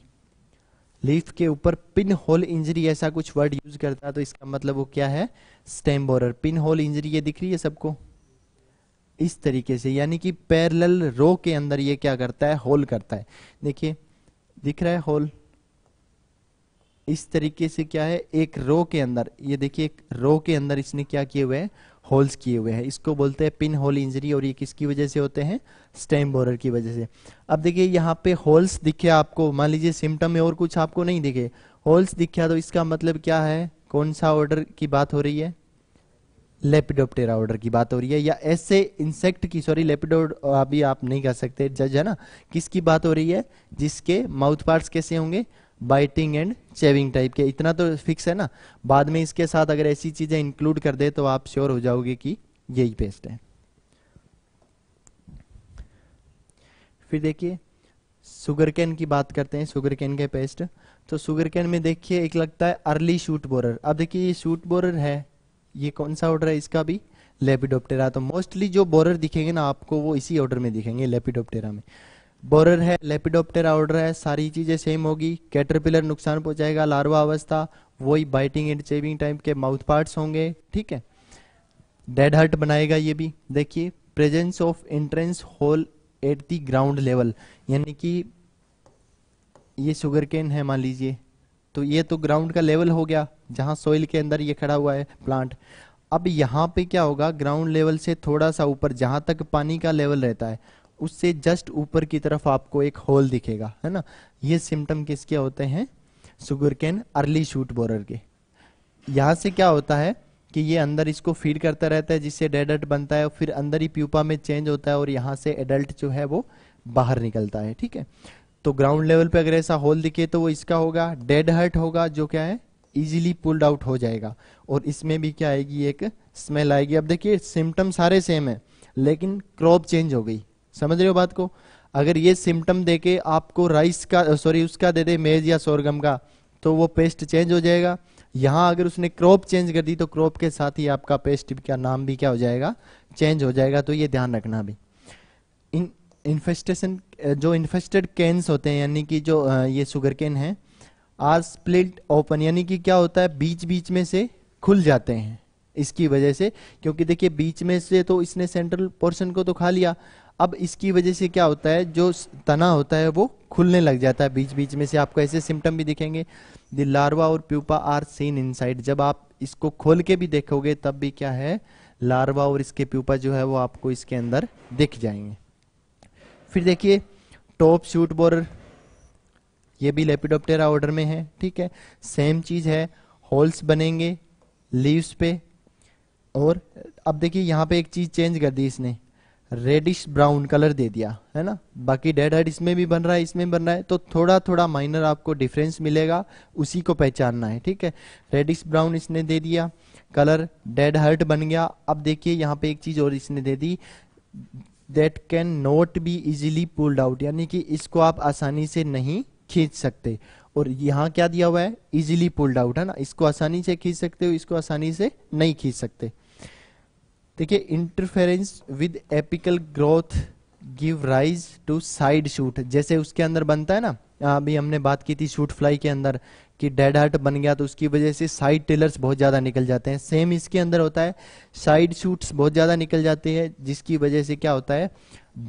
S1: लीफ के ऊपर पिन होल इंजरी ऐसा कुछ वर्ड यूज करता है तो इसका मतलब वो क्या है stem borer pin hole injury ये दिख रही है सबको इस तरीके से यानी कि पैरल रो के अंदर ये क्या करता है होल करता है देखिए दिख रहा है होल इस तरीके से क्या है एक रो के अंदर ये देखिए एक रो के अंदर इसने क्या किए हुए हैं होल्स किए हुए हैं इसको बोलते हैं पिन होल इंजरी और ये किसकी वजह से होते हैं स्टेम बोरर की वजह से अब देखिए यहाँ पे होल्स दिखे आपको मान लीजिए सिम्टम में और कुछ आपको नहीं दिखे होल्स दिखा तो इसका मतलब क्या है कौन सा ऑर्डर की बात हो रही है लेपिडोप्टेरा ऑर्डर की बात हो रही है या ऐसे इंसेक्ट की सॉरी लेपिडो अभी आप नहीं कह सकते जज है ना किसकी बात हो रही है जिसके माउथ पार्ट्स कैसे होंगे बाइटिंग एंड चेविंग टाइप के इतना तो फिक्स है ना बाद में इसके साथ अगर ऐसी चीजें इंक्लूड कर दे तो आप श्योर हो जाओगे कि यही पेस्ट है फिर देखिए सुगर कैन की बात करते हैं सुगर कैन के पेस्ट तो सुगर कैन में देखिए एक लगता है अर्ली शूट बोरर अब देखिए ये शूट बोरर है ये कौन सा ऑर्डर है इसका भी लेपिडोप्टेरा तो मोस्टली जो बोरर दिखेंगे ना आपको वो इसी ऑर्डर में दिखेंगे लेपिडोप्टेरा में बोरर है लेपिडोप्टर ऑर्डर है सारी चीज़ें सेम होगी कैटरपिलर नुकसान पहुंचाएगा लार्वा अवस्था वही बाइटिंग एंड चेविंग टाइम के माउथ पार्ट्स होंगे ठीक है डेड हर्ट बनाएगा ये भी देखिए presence of entrance hole at the ground level यानी कि ये शुगर केन है मान लीजिए तो ये तो ग्राउंड का लेवल हो गया जहां सोइल के अंदर ये खड़ा हुआ है प्लांट अब यहाँ पे क्या होगा ग्राउंड लेवल से थोड़ा सा ऊपर जहां तक पानी का लेवल रहता है उससे जस्ट ऊपर की तरफ आपको एक होल दिखेगा है ना ये सिम्टम किसके होते हैं sugarcane early shoot borer के यहाँ से क्या होता है कि ये अंदर इसको फीड करता रहता है जिससे डेडल्ट बनता है और फिर अंदर ही प्यूपा में चेंज होता है और यहाँ से एडल्ट जो है वो बाहर निकलता है ठीक है तो ग्राउंड लेवल पे अगर ऐसा होल दिखे तो वो इसका होगा डेड हर्ट होगा जो क्या है इजीली पुल्ड आउट हो जाएगा और इसमें भी क्या आएगी एक स्मेल आएगी अब देखिए सिम्टम सारे सेम है लेकिन क्रॉप चेंज हो गई समझ रहे हो बात को अगर ये सिम्टम देके आपको राइस का सॉरी उसका दे दे मेज या सोरगम का तो वो पेस्ट चेंज हो जाएगा यहाँ अगर उसने क्रॉप चेंज कर दी तो क्रॉप के साथ ही आपका पेस्ट का नाम भी क्या हो जाएगा चेंज हो जाएगा तो ये ध्यान रखना भी इन इन्फेस्टेशन जो इन्फेस्टेड कैंस होते हैं यानी कि जो ये शुगर कैन है आर स्प्लिट ओपन यानी कि क्या होता है बीच बीच में से खुल जाते हैं इसकी वजह से क्योंकि देखिए बीच में से तो इसने सेंट्रल पोर्शन को तो खा लिया अब इसकी वजह से क्या होता है जो तना होता है वो खुलने लग जाता है बीच बीच में से आपको ऐसे सिम्टम भी दिखेंगे द लार्वा और प्यूपा आर सीन इन जब आप इसको खोल के भी देखोगे तब भी क्या है लार्वा और इसके प्यूपा जो है वो आपको इसके अंदर दिख जाएंगे फिर देखिए टॉप शूट बोर ये भी लेपिडोप्टेरा ऑर्डर में है ठीक है सेम चीज है होल्स बनेंगे लीव्स पे और अब देखिए यहाँ पे एक चीज चेंज कर दी इसने रेडिश ब्राउन कलर दे दिया है ना बाकी डेड हेड इसमें भी बन रहा है इसमें भी बन रहा है तो थोड़ा थोड़ा माइनर आपको डिफरेंस मिलेगा उसी को पहचानना है ठीक है रेडिश ब्राउन इसने दे दिया कलर डेड हर्ट बन गया अब देखिए यहाँ पे एक चीज और इसने दे दी that cannot be easily pulled out यानी कि इसको आप आसानी से नहीं खींच सकते और यहाँ क्या दिया हुआ है इजिली पुल्ड आउट है ना इसको आसानी से खींच सकते हो इसको आसानी से नहीं खींच सकते देखिए interference with apical growth give rise to side shoot जैसे उसके अंदर बनता है ना अभी हमने बात की थी शूट फ्लाई के अंदर कि डेड हार्ट बन गया तो उसकी वजह से साइड टेलर्स बहुत ज़्यादा निकल जाते हैं सेम इसके अंदर होता है साइड शूट्स बहुत ज़्यादा निकल जाते हैं जिसकी वजह से क्या होता है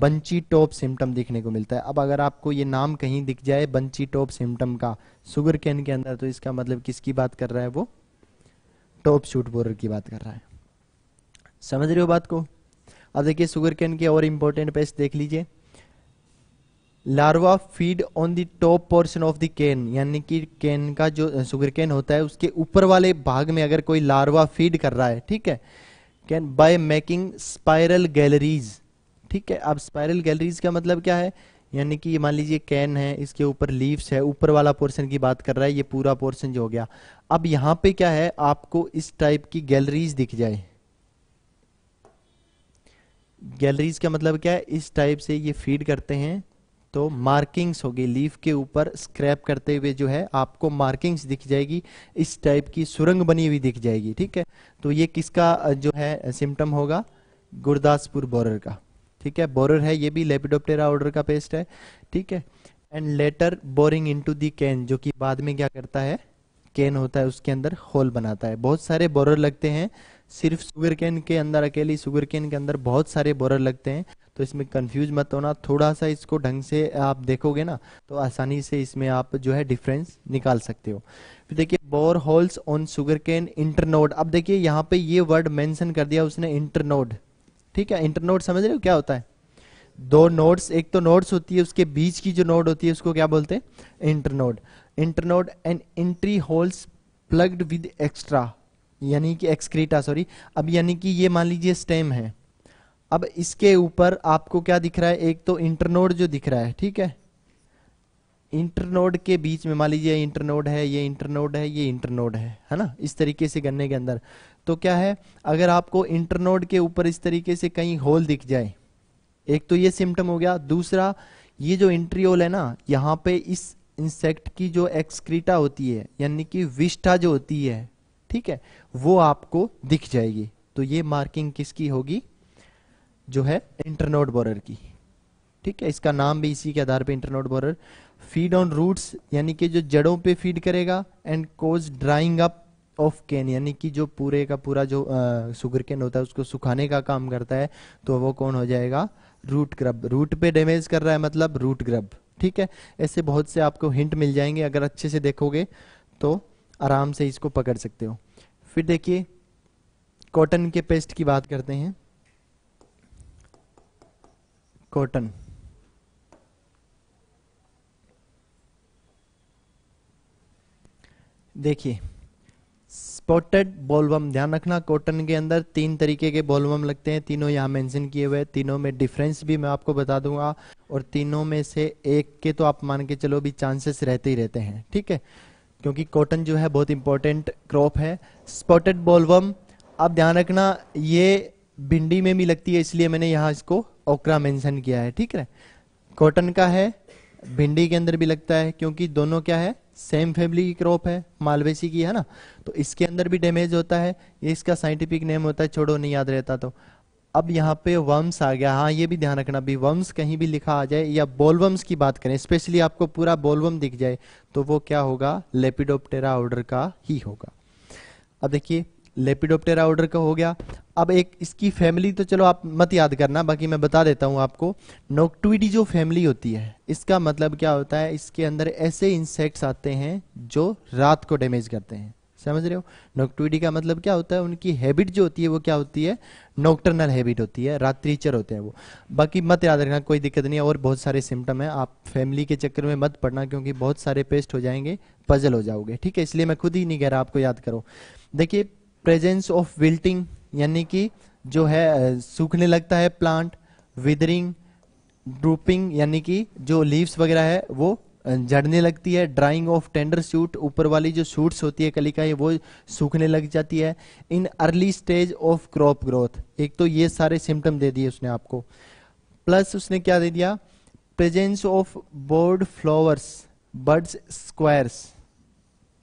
S1: बंची टॉप सिम्टम देखने को मिलता है अब अगर आपको ये नाम कहीं दिख जाए बंची टॉप सिम्टम का शुगर कैन के अंदर तो इसका मतलब किसकी बात कर रहा है वो टॉप शूट बोरर की बात कर रहा है समझ रहे हो बात को अब देखिए सुगर कैन के और इम्पोर्टेंट पेस्ट देख लीजिए larva feed on the top portion of the cane यानी कि कैन का जो सुगर कैन होता है उसके ऊपर वाले भाग में अगर कोई लार्वा फीड कर रहा है ठीक है cane by making spiral galleries ठीक है अब स्पायरल गैलरीज का मतलब क्या है यानी कि मान लीजिए कैन है इसके ऊपर लीव्स है ऊपर वाला पोर्शन की बात कर रहा है ये पूरा पोर्शन जो हो गया अब यहाँ पे क्या है आपको इस टाइप की गैलरीज दिख जाए गैलरीज का मतलब क्या है इस टाइप से ये फीड करते हैं तो मार्किंग्स होगी लीफ के ऊपर स्क्रैप करते हुए जो है आपको मार्किंग्स दिख जाएगी इस टाइप की सुरंग बनी हुई दिख जाएगी ठीक है तो ये किसका जो है सिम्टम होगा गुरदासपुर बोरर का ठीक है बोरर है ये भी लेपिडोप्टेरा ऑर्डर का पेस्ट है ठीक है and later boring into the cane जो कि बाद में क्या करता है कैन होता है उसके अंदर होल बनाता है बहुत सारे बोरर लगते हैं सिर्फ शुगर कैन के अंदर अकेली शुगर कैन के अंदर बहुत सारे बोरर लगते हैं तो इसमें कंफ्यूज मत होना थोड़ा सा इसको ढंग से आप देखोगे ना तो आसानी से इसमें आप जो है डिफरेंस निकाल सकते हो फिर देखिए बोर होल्स ऑन शुगर कैन इंटरनोड अब देखिए यहाँ पे ये वर्ड मैंशन कर दिया उसने इंटरनोड ठीक है इंटरनोड समझ रहे हो क्या होता है दो नोड्स एक तो नोड्स होती है उसके बीच की जो नोड होती है उसको क्या बोलते हैं internode internode and entry holes plugged with excreta यानी कि एक्सक्रीटा सॉरी अब यानी कि ये मान लीजिए स्टेम है अब इसके ऊपर आपको क्या दिख रहा है एक तो इंटरनोड जो दिख रहा है ठीक है इंटरनोड के बीच में मान लीजिए इंटरनोड है ये इंटरनोड है ये इंटरनोड है है ना इस तरीके से गन्ने के अंदर तो क्या है अगर आपको इंटरनोड के ऊपर इस तरीके से कहीं होल दिख जाए एक तो ये सिम्टम हो गया दूसरा ये जो इंट्रियोल है ना यहाँ पे इस इंसेक्ट की जो एक्सक्रीटा होती है यानी कि विष्ठा जो होती है ठीक है वो आपको दिख जाएगी तो ये मार्किंग किसकी होगी जो है इंटरनोट बोरर की ठीक है इसका नाम भी इसी के आधार पे internode borer feed on roots यानी कि जो जड़ों पे फीड करेगा and cause drying up of cane यानी कि जो पूरे का पूरा जो सुगर केन होता है उसको सुखाने का काम करता है तो वो कौन हो जाएगा रूट ग्रब रूट पे डैमेज कर रहा है मतलब रूट ग्रब ठीक है ऐसे बहुत से आपको हिंट मिल जाएंगे अगर अच्छे से देखोगे तो आराम से इसको पकड़ सकते हो फिर देखिए कॉटन के पेस्ट की बात करते हैं कॉटन देखिए स्पॉटेड बॉलवम ध्यान रखना कॉटन के अंदर तीन तरीके के बॉलवम लगते हैं तीनों यहां मेंशन किए हुए तीनों में डिफरेंस भी मैं आपको बता दूंगा और तीनों में से एक के तो आप मान के चलो भी चांसेस रहते ही रहते हैं ठीक है क्योंकि कॉटन जो है बहुत इंपॉर्टेंट क्रॉप है स्पॉटेड बोलवम आप ध्यान रखना ये भिंडी में भी लगती है इसलिए मैंने यहाँ इसको ओकरा मेंशन किया है ठीक है कॉटन का है भिंडी के अंदर भी लगता है क्योंकि दोनों क्या है सेम फैमिली की क्रॉप है मालवेसी की है ना तो इसके अंदर भी डैमेज होता है ये इसका साइंटिफिक नेम होता है छोड़ो नहीं याद रहता तो अब यहाँ पे वम्स आ गया हाँ ये भी ध्यान रखना भी वम्स कहीं भी लिखा आ जाए या बोलवम्स की बात करें स्पेशली आपको पूरा बोलवम दिख जाए तो वो क्या होगा लेपिडोप्टेरा ऑर्डर का ही होगा अब देखिए लेपिडोप्टेरा ऑर्डर का हो गया अब एक इसकी फैमिली तो चलो आप मत याद करना बाकी मैं बता देता हूँ आपको नोक्टुइडी जो फैमिली होती है इसका मतलब क्या होता है इसके अंदर ऐसे इंसेक्ट्स आते हैं जो रात को डैमेज करते हैं समझ रहे हो नोक्टिविटी का मतलब क्या होता है उनकी हैबिट जो होती है वो क्या होती है नोक्टर्नल हैबिट होती है रात्रिचर होते हैं वो बाकी मत याद रखना कोई दिक्कत नहीं है और बहुत सारे सिम्टम है आप फैमिली के चक्कर में मत पड़ना क्योंकि बहुत सारे पेस्ट हो जाएंगे पजल हो जाओगे ठीक है इसलिए मैं खुद ही नहीं कह रहा आपको याद करो देखिए प्रेजेंस ऑफ विल्टिंग यानी कि जो है सूखने लगता है प्लांट विदरिंग ड्रूपिंग यानी कि जो लीव्स वगैरह है वो झड़ने लगती है ड्राइंग ऑफ टेंडर शूट ऊपर वाली जो शूट्स होती है ये वो सूखने लग जाती है in early stage of crop growth एक तो ये सारे सिम्टम दे दिए उसने आपको प्लस उसने क्या दे दिया presence of bored flowers buds squares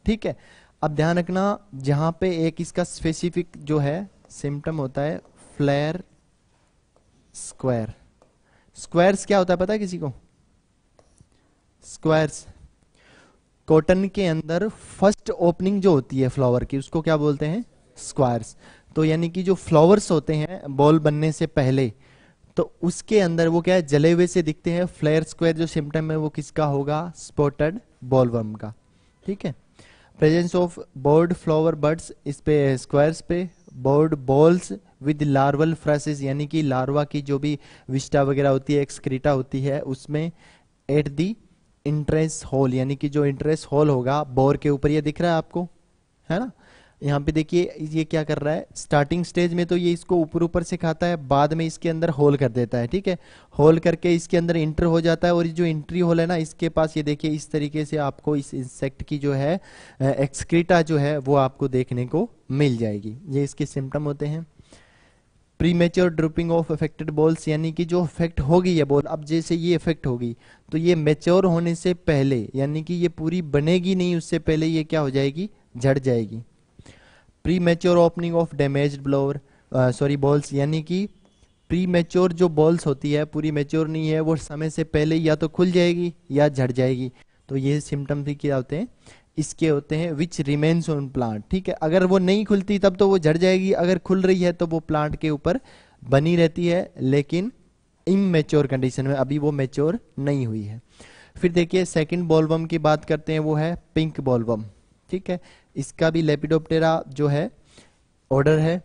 S1: ठीक है अब ध्यान रखना जहां पे एक इसका स्पेसिफिक जो है सिम्टम होता है फ्लेयर स्क्वायर स्क्वायर्स क्या होता है पता है किसी को स्क्वायर्स कॉटन के अंदर फर्स्ट ओपनिंग जो होती है फ्लावर की उसको क्या बोलते हैं स्क्वायर्स तो यानी कि जो फ्लावर्स होते हैं बॉल बनने से पहले तो उसके अंदर वो क्या है जले हुए से दिखते हैं फ्लेयर स्क्वायर जो सिम्टम है वो किसका होगा स्पॉटेड बॉलवर्म का ठीक है presence of bored flower buds इस पे स्क्वायर्स पे bored bolls with larval frass यानी कि लार्वा की जो भी विस्टा वगैरह होती है एक्सक्रीटा होती है उसमें एट दी इंटरेस्ट होल यानी कि जो इंट्रेंस होल होगा बोर के ऊपर ये दिख रहा है आपको है ना यहाँ पे देखिए ये क्या कर रहा है स्टार्टिंग स्टेज में तो ये इसको ऊपर ऊपर से खाता है बाद में इसके अंदर होल कर देता है ठीक है होल करके इसके अंदर इंटर हो जाता है और जो इंट्री होल है ना इसके पास ये देखिए इस तरीके से आपको इस इंसेक्ट की जो है एक्सक्रीटा जो है वो आपको देखने को मिल जाएगी ये इसके सिम्टम होते हैं premature dropping of affected bolls यानी कि जो इफेक्ट हो गई है बॉल अब जैसे ये इफेक्ट होगी तो ये मेच्योर होने से पहले यानी कि ये पूरी बनेगी नहीं उससे पहले ये क्या हो जाएगी झड़ जाएगी premature opening of damage flower sorry bolls यानी कि प्री मेच्योर जो बॉल्स होती है पूरी मेच्योर नहीं है वो समय से पहले या तो खुल जाएगी या झड़ जाएगी तो ये सिम्टम्स भी क्या होते हैं इसके होते हैं विच रिमेन्स ऑन प्लांट ठीक है अगर वो नहीं खुलती तब तो वो झड़ जाएगी अगर खुल रही है तो वो प्लांट के ऊपर बनी रहती है लेकिन इमेच्योर कंडीशन में अभी वो मेच्योर नहीं हुई है फिर देखिए सेकंड बॉलबम की बात करते हैं वो है पिंक बॉलबम ठीक है इसका भी लेपिडोप्टेरा जो है ऑर्डर है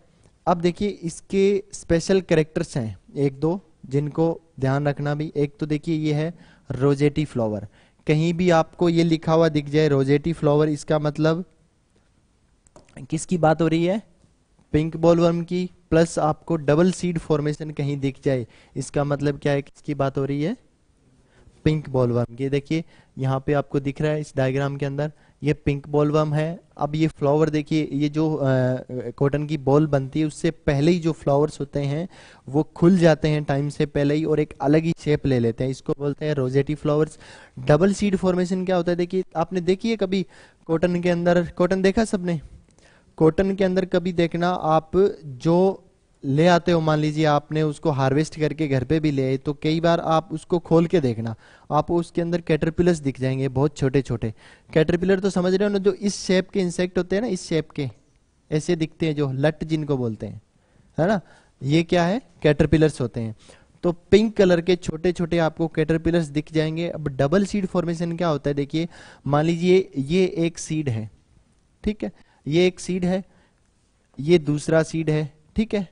S1: अब देखिए इसके स्पेशल करेक्टर्स हैं एक दो जिनको ध्यान रखना भी एक तो देखिए ये है रोजेटी फ्लावर कहीं भी आपको ये लिखा हुआ दिख जाए रोजेटी फ्लावर इसका मतलब किसकी बात हो रही है पिंक बॉलवर्म की प्लस आपको डबल सीड फॉर्मेशन कहीं दिख जाए इसका मतलब क्या है किसकी बात हो रही है पिंक बॉलवर्म ये देखिए यहाँ पे आपको दिख रहा है इस डायग्राम के अंदर ये पिंक बॉलवर्म है अब ये फ्लावर देखिए ये जो कॉटन की बॉल बनती है उससे पहले ही जो फ्लावर्स होते हैं वो खुल जाते हैं टाइम से पहले ही और एक अलग ही शेप ले लेते हैं इसको बोलते हैं rosette flowers double seed formation क्या होता है देखिए आपने देखी है कभी कॉटन के अंदर कॉटन देखा सबने कॉटन के अंदर कभी देखना आप जो ले आते हो मान लीजिए आपने उसको हार्वेस्ट करके घर पे भी ले तो कई बार आप उसको खोल के देखना आप उसके अंदर कैटरपिलर्स दिख जाएंगे बहुत छोटे छोटे कैटरपिलर तो समझ रहे हो ना जो इस शेप के इंसेक्ट होते हैं ना इस शेप के ऐसे दिखते हैं जो लट जिनको बोलते हैं है ना ये क्या है कैटरपिलर्स होते हैं तो पिंक कलर के छोटे छोटे आपको कैटरपिलर्स दिख जाएंगे अब डबल सीड फॉर्मेशन क्या होता है देखिए मान लीजिए ये एक सीड है ठीक है ये एक सीड है ये दूसरा सीड है ठीक है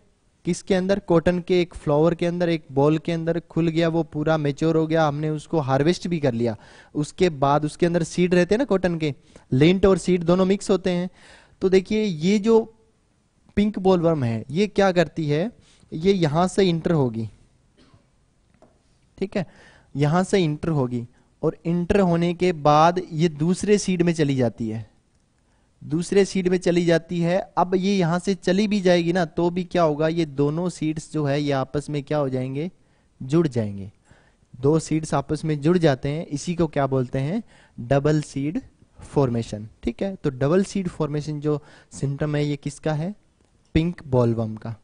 S1: किसके अंदर कॉटन के एक फ्लावर के अंदर एक बॉल के अंदर खुल गया वो पूरा मेच्योर हो गया हमने उसको हार्वेस्ट भी कर लिया उसके बाद उसके अंदर सीड रहते हैं ना कॉटन के लेंट और सीड दोनों मिक्स होते हैं तो देखिए ये जो पिंक बॉल वर्म है ये क्या करती है ये यहां से इंटर होगी ठीक है यहां से इंटर होगी और इंटर होने के बाद ये दूसरे सीड में चली जाती है दूसरे सीड में चली जाती है अब ये यहां से चली भी जाएगी ना तो भी क्या होगा ये दोनों सीड्स जो है ये आपस में क्या हो जाएंगे जुड़ जाएंगे दो सीड्स आपस में जुड़ जाते हैं इसी को क्या बोलते हैं डबल सीड फॉर्मेशन ठीक है तो डबल सीड फॉर्मेशन जो सिम्टम है ये किसका है पिंक बॉलवम का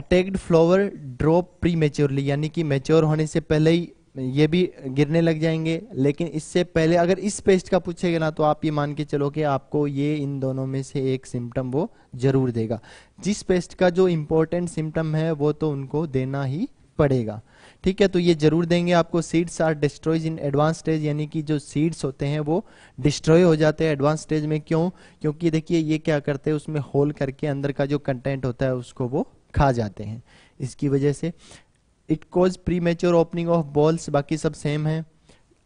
S1: attacked flower drop prematurely यानी कि मेच्योर होने से पहले ही ये भी गिरने लग जाएंगे लेकिन इससे पहले अगर इस पेस्ट का पूछेगा ना तो आप ये मान के चलो कि आपको ये इन दोनों में से एक सिम्टम वो जरूर देगा जिस पेस्ट का जो इम्पोर्टेंट सिम्टम है वो तो उनको देना ही पड़ेगा ठीक है तो ये जरूर देंगे आपको seeds are destroys in advance stage यानी कि जो सीड्स होते हैं वो डिस्ट्रॉय हो जाते हैं एडवांस स्टेज में क्यों क्योंकि देखिए ये क्या करते हैं उसमें होल करके अंदर का जो कंटेंट होता है उसको वो खा जाते हैं इसकी वजह से it cause premature opening of bolls बाकी सब सेम है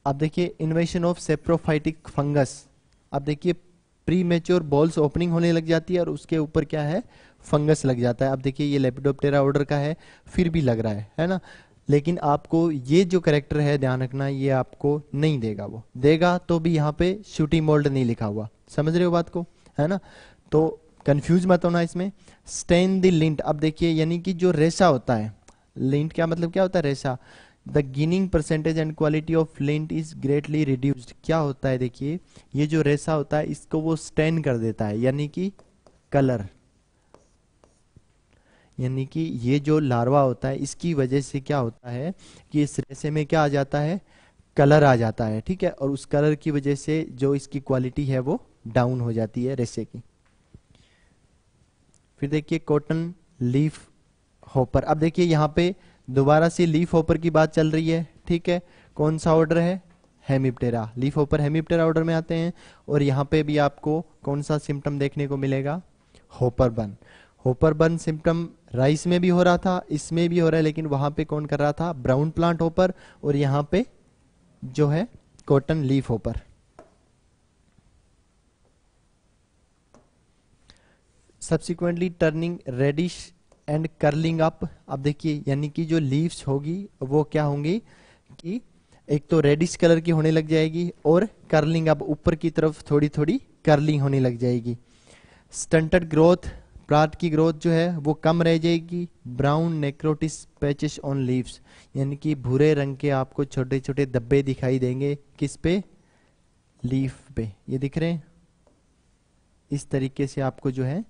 S1: अब देखिए इन्वेशन ऑफ सेप्रोफाइटिक फंगस अब देखिए प्री मेच्योर बॉल्स ओपनिंग होने लग जाती है और उसके ऊपर क्या है फंगस लग जाता है अब देखिए ये लेपिडोप्टेरा ऑर्डर का है फिर भी लग रहा है है ना लेकिन आपको ये जो करेक्टर है ध्यान रखना ये आपको नहीं देगा वो देगा तो भी यहाँ पे शूटिंग मोल्ड नहीं लिखा हुआ समझ रहे हो बात को है ना तो कंफ्यूज मत होना इसमें स्टेन द लिंट अब देखिए यानी कि जो रेशा होता है लिंट क्या मतलब क्या होता है रेशा the ginning percentage and quality of lint is greatly reduced क्या होता है देखिए ये जो रेशा होता है इसको वो स्टेन कर देता है यानी कि कलर यानी कि ये जो लार्वा होता है इसकी वजह से क्या होता है कि इस रेसे में क्या आ जाता है कलर आ जाता है ठीक है और उस कलर की वजह से जो इसकी क्वालिटी है वो डाउन हो जाती है रेसे की फिर देखिए कॉटन लीफ होपर अब देखिए यहाँ पे दोबारा से लीफ होपर की बात चल रही है ठीक है कौन सा ऑर्डर है Hemiptera leaf hopper Hemiptera order में आते हैं और यहाँ पे भी आपको कौन सा सिम्टम देखने को मिलेगा होपर बन होपर बन सिम्टम राइस में भी हो रहा था इसमें भी हो रहा है लेकिन वहां पे कौन कर रहा था ब्राउन प्लांट होपर और यहाँ पे जो है cotton leaf hopper subsequently turning reddish and curling up अब देखिए यानी कि जो लीव्स होगी वो क्या होंगी कि एक तो रेडिश कलर की होने लग जाएगी और कर्लिंग अप ऊपर की तरफ थोड़ी थोड़ी कर्लिंग होने लग जाएगी स्टंटेड ग्रोथ प्लांट की ग्रोथ जो है वो कम रह जाएगी brown necrotic patches on leaves यानी कि भूरे रंग के आपको छोटे छोटे धब्बे दिखाई देंगे किस पे लीफ पे ये दिख रहे हैं इस तरीके से आपको जो है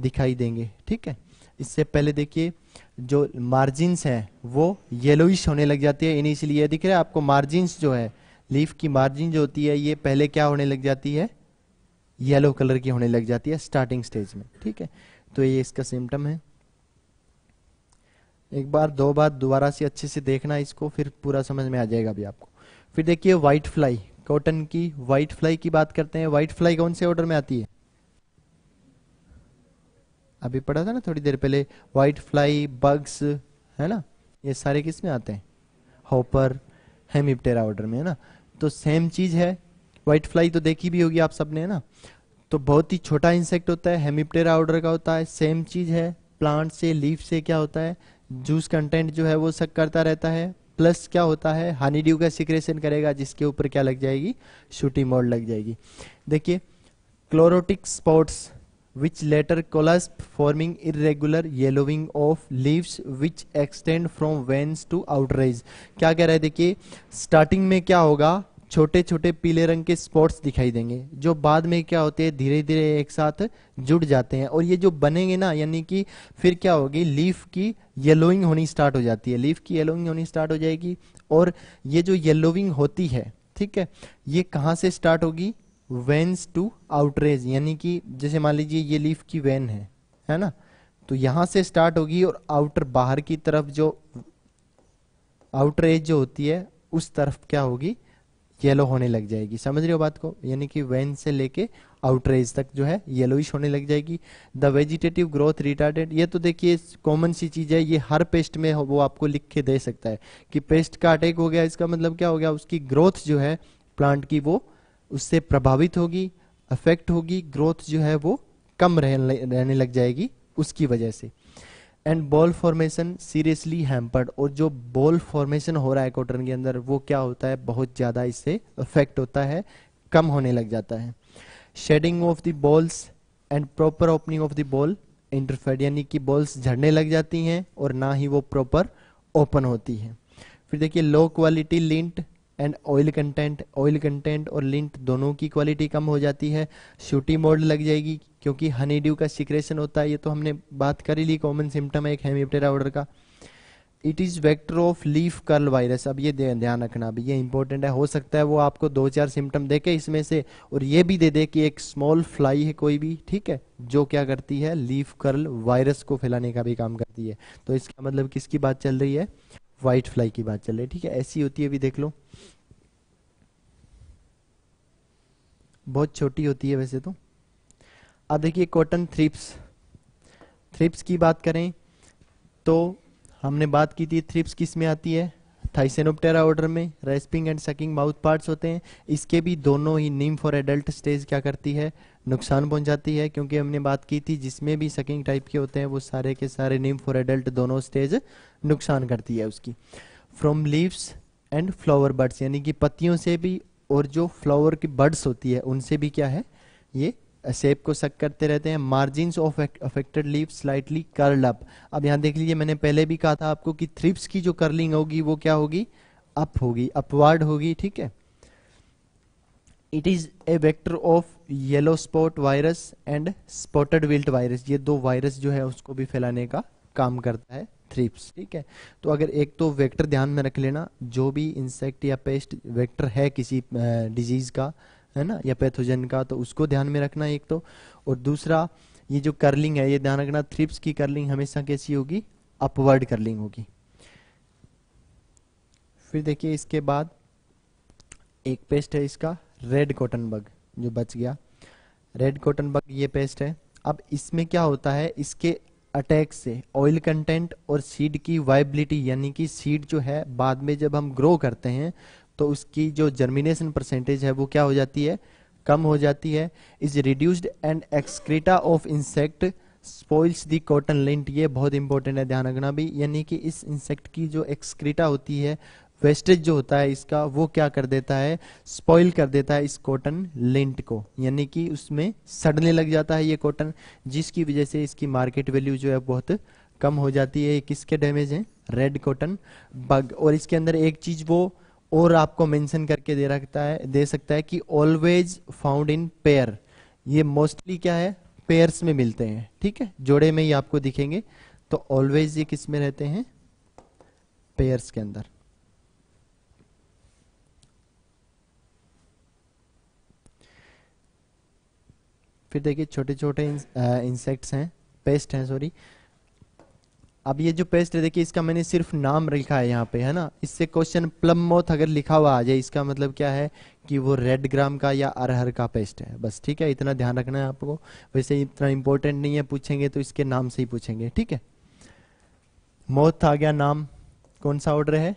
S1: दिखाई देंगे ठीक है इससे पहले देखिए जो मार्जिन्स हैं वो येलोइश होने लग जाती है इनिशियली इसलिए दिख रहा है आपको मार्जिन्स जो है लीफ की मार्जिन जो होती है ये पहले क्या होने लग जाती है येलो कलर की होने लग जाती है स्टार्टिंग स्टेज में ठीक है तो ये इसका सिम्टम है एक बार दो बार दोबारा से अच्छे से देखना इसको फिर पूरा समझ में आ जाएगा अभी आपको फिर देखिए व्हाइट फ्लाई कॉटन की व्हाइट फ्लाई की बात करते हैं व्हाइट फ्लाई कौन से ऑर्डर में आती है अभी पढ़ा था ना थोड़ी देर पहले वाइट फ्लाई बग्स है ना ये सारे किस में आते हैं हॉपर हेमिप्टेरा ऑर्डर में है ना तो सेम चीज है व्हाइट फ्लाई तो देखी भी होगी आप सबने है ना तो बहुत ही छोटा इंसेक्ट होता है हेमिप्टेरा ऑर्डर का होता है सेम चीज है प्लांट से लीफ से क्या होता है जूस कंटेंट जो है वो सक करता रहता है प्लस क्या होता है हनी ड्यू का सिक्रेशन करेगा जिसके ऊपर क्या लग जाएगी शूटी मोड लग जाएगी देखिए chlorotic spots which later cusp forming irregular yellowing of leaves which extend from veins to outrays क्या कह रहे हैं देखिए स्टार्टिंग में क्या होगा छोटे छोटे पीले रंग के स्पॉट्स दिखाई देंगे जो बाद में क्या होते हैं धीरे धीरे एक साथ जुड़ जाते हैं और ये जो बनेंगे ना यानी कि फिर क्या होगी लीफ की येलोइंग होनी स्टार्ट हो जाती है लीफ की येलोइंग होनी स्टार्ट हो जाएगी और ये जो येलोइंग होती है ठीक है ये कहाँ से स्टार्ट होगी वेन्स टू आउटरेज यानी कि जैसे मान लीजिए ये लीफ की वेन है है ना तो यहां से स्टार्ट होगी और आउटर बाहर की तरफ जो आउटरेज जो होती है उस तरफ क्या होगी येलो होने लग जाएगी समझ रहे हो बात को यानी कि वेन से लेके आउटरेज तक जो है येलोइश होने लग जाएगी द वेजिटेटिव ग्रोथ रिटार्डेड ये तो देखिए कॉमन सी चीज है ये हर पेस्ट में वो आपको लिख के दे सकता है कि पेस्ट का अटैक हो गया इसका मतलब क्या हो गया उसकी ग्रोथ जो है प्लांट की वो उससे प्रभावित होगी अफेक्ट होगी ग्रोथ जो है वो कम रहने लग जाएगी उसकी वजह से and boll formation seriously hampered और जो बॉल फॉर्मेशन हो रहा है कॉटन के अंदर वो क्या होता है बहुत ज़्यादा इससे अफेक्ट होता है कम होने लग जाता है shedding of the bolls and proper opening of the boll interfered यानी कि बॉल्स झड़ने लग जाती हैं और ना ही वो प्रॉपर ओपन होती है फिर देखिए low quality lint and oil content oil content और लिंट दोनों की क्वालिटी कम हो जाती है शूटी मोड लग जाएगी क्योंकि हनी ड्यू का सिक्रेशन होता है ये तो हमने बात कर ही ली कॉमन सिम्टम है एक हेमिप्टेरा ऑर्डर का it is vector of leaf curl virus अब ये ध्यान रखना अभी ये इंपॉर्टेंट है हो सकता है वो आपको दो चार सिम्टम दे के इसमें से और ये भी दे दे कि एक स्मॉल फ्लाई है कोई भी ठीक है जो क्या करती है लीफ कर्ल वायरस को फैलाने का भी काम करती है तो इसका मतलब किसकी बात चल रही है व्हाइट फ्लाई की बात चल रही है ठीक है ऐसी होती है अभी देख लो बहुत छोटी होती है वैसे तो अब देखिए कॉटन थ्रिप्स थ्रिप्स की बात करें तो हमने बात की थी थ्रिप्स किस में आती है थाइसेनोप्टेरा ऑर्डर में rasping and sucking mouth parts होते हैं इसके भी दोनों ही नीम फॉर एडल्ट स्टेज क्या करती है नुकसान पहुंचाती है क्योंकि हमने बात की थी जिसमें भी सकिंग टाइप के होते हैं वो सारे के सारे नीम फॉर एडल्ट दोनों स्टेज नुकसान करती है उसकी from leaves and flower buds यानी कि पत्तियों से भी और जो फ्लावर की बर्ड्स होती है उनसे भी क्या है ये सेप को सक करते रहते हैं margin of affected leaf slightly curl up अब यहाँ देख लीजिए मैंने पहले भी कहा था आपको कि थ्रिप्स की जो कर्लिंग होगी वो क्या होगी अप होगी अपवार्ड होगी ठीक है it is a vector of yellow spot virus and spotted wilt virus ये दो वायरस जो है उसको भी फैलाने का काम करता है थ्रिप्स ठीक है तो अगर एक तो वेक्टर ध्यान में रख लेना जो भी इंसेक्ट या पेस्ट वेक्टर है किसी डिजीज़ का है ना या पैथोजन का तो उसको ध्यान में रखना एक तो और दूसरा ये जो कर्लिंग है ये ध्यान रखना थ्रिप्स की कर्लिंग हमेशा कैसी होगी अपवर्ड कर्लिंग होगी फिर देखिए इसके बाद एक पेस्ट है इसका रेड कॉटन बग जो बच गया रेड कॉटन बग ये पेस्ट है अब इसमें क्या होता है इसके अटैक से ऑयल कंटेंट और सीड की वाइबिलिटी यानी कि सीड जो है बाद में जब हम ग्रो करते हैं तो उसकी जो जर्मिनेशन परसेंटेज है वो क्या हो जाती है कम हो जाती है is reduced and excreta of insect spoils the cotton lint ये बहुत इंपॉर्टेंट है ध्यान रखना भी यानी कि इस इंसेक्ट की जो एक्सक्रीटा होती है वेस्टेज जो होता है इसका वो क्या कर देता है स्पॉइल कर देता है इस कॉटन लिंट को यानी कि उसमें सड़ने लग जाता है ये कॉटन जिसकी वजह से इसकी मार्केट वैल्यू जो है बहुत कम हो जाती है किसके डैमेज हैं रेड कॉटन बग और इसके अंदर एक चीज वो और आपको मेंशन करके दे रखता है दे सकता है कि ऑलवेज फाउंड इन पेयर ये मोस्टली क्या है पेयर्स में मिलते हैं ठीक है जोड़े में ही आपको दिखेंगे तो ऑलवेज ये किस में रहते हैं पेयर्स के अंदर फिर देखिए छोटे छोटे इंसेक्ट्स हैं पेस्ट हैं सॉरी अब ये जो पेस्ट है देखिए इसका मैंने सिर्फ नाम लिखा है यहाँ पे है ना इससे क्वेश्चन प्लम मोथ अगर लिखा हुआ आ जाए इसका मतलब क्या है कि वो रेड ग्राम का या अरहर का पेस्ट है बस ठीक है इतना ध्यान रखना है आपको वैसे इतना इंपॉर्टेंट नहीं है पूछेंगे तो इसके नाम से ही पूछेंगे ठीक है मोथ आ गया नाम कौन सा ऑर्डर है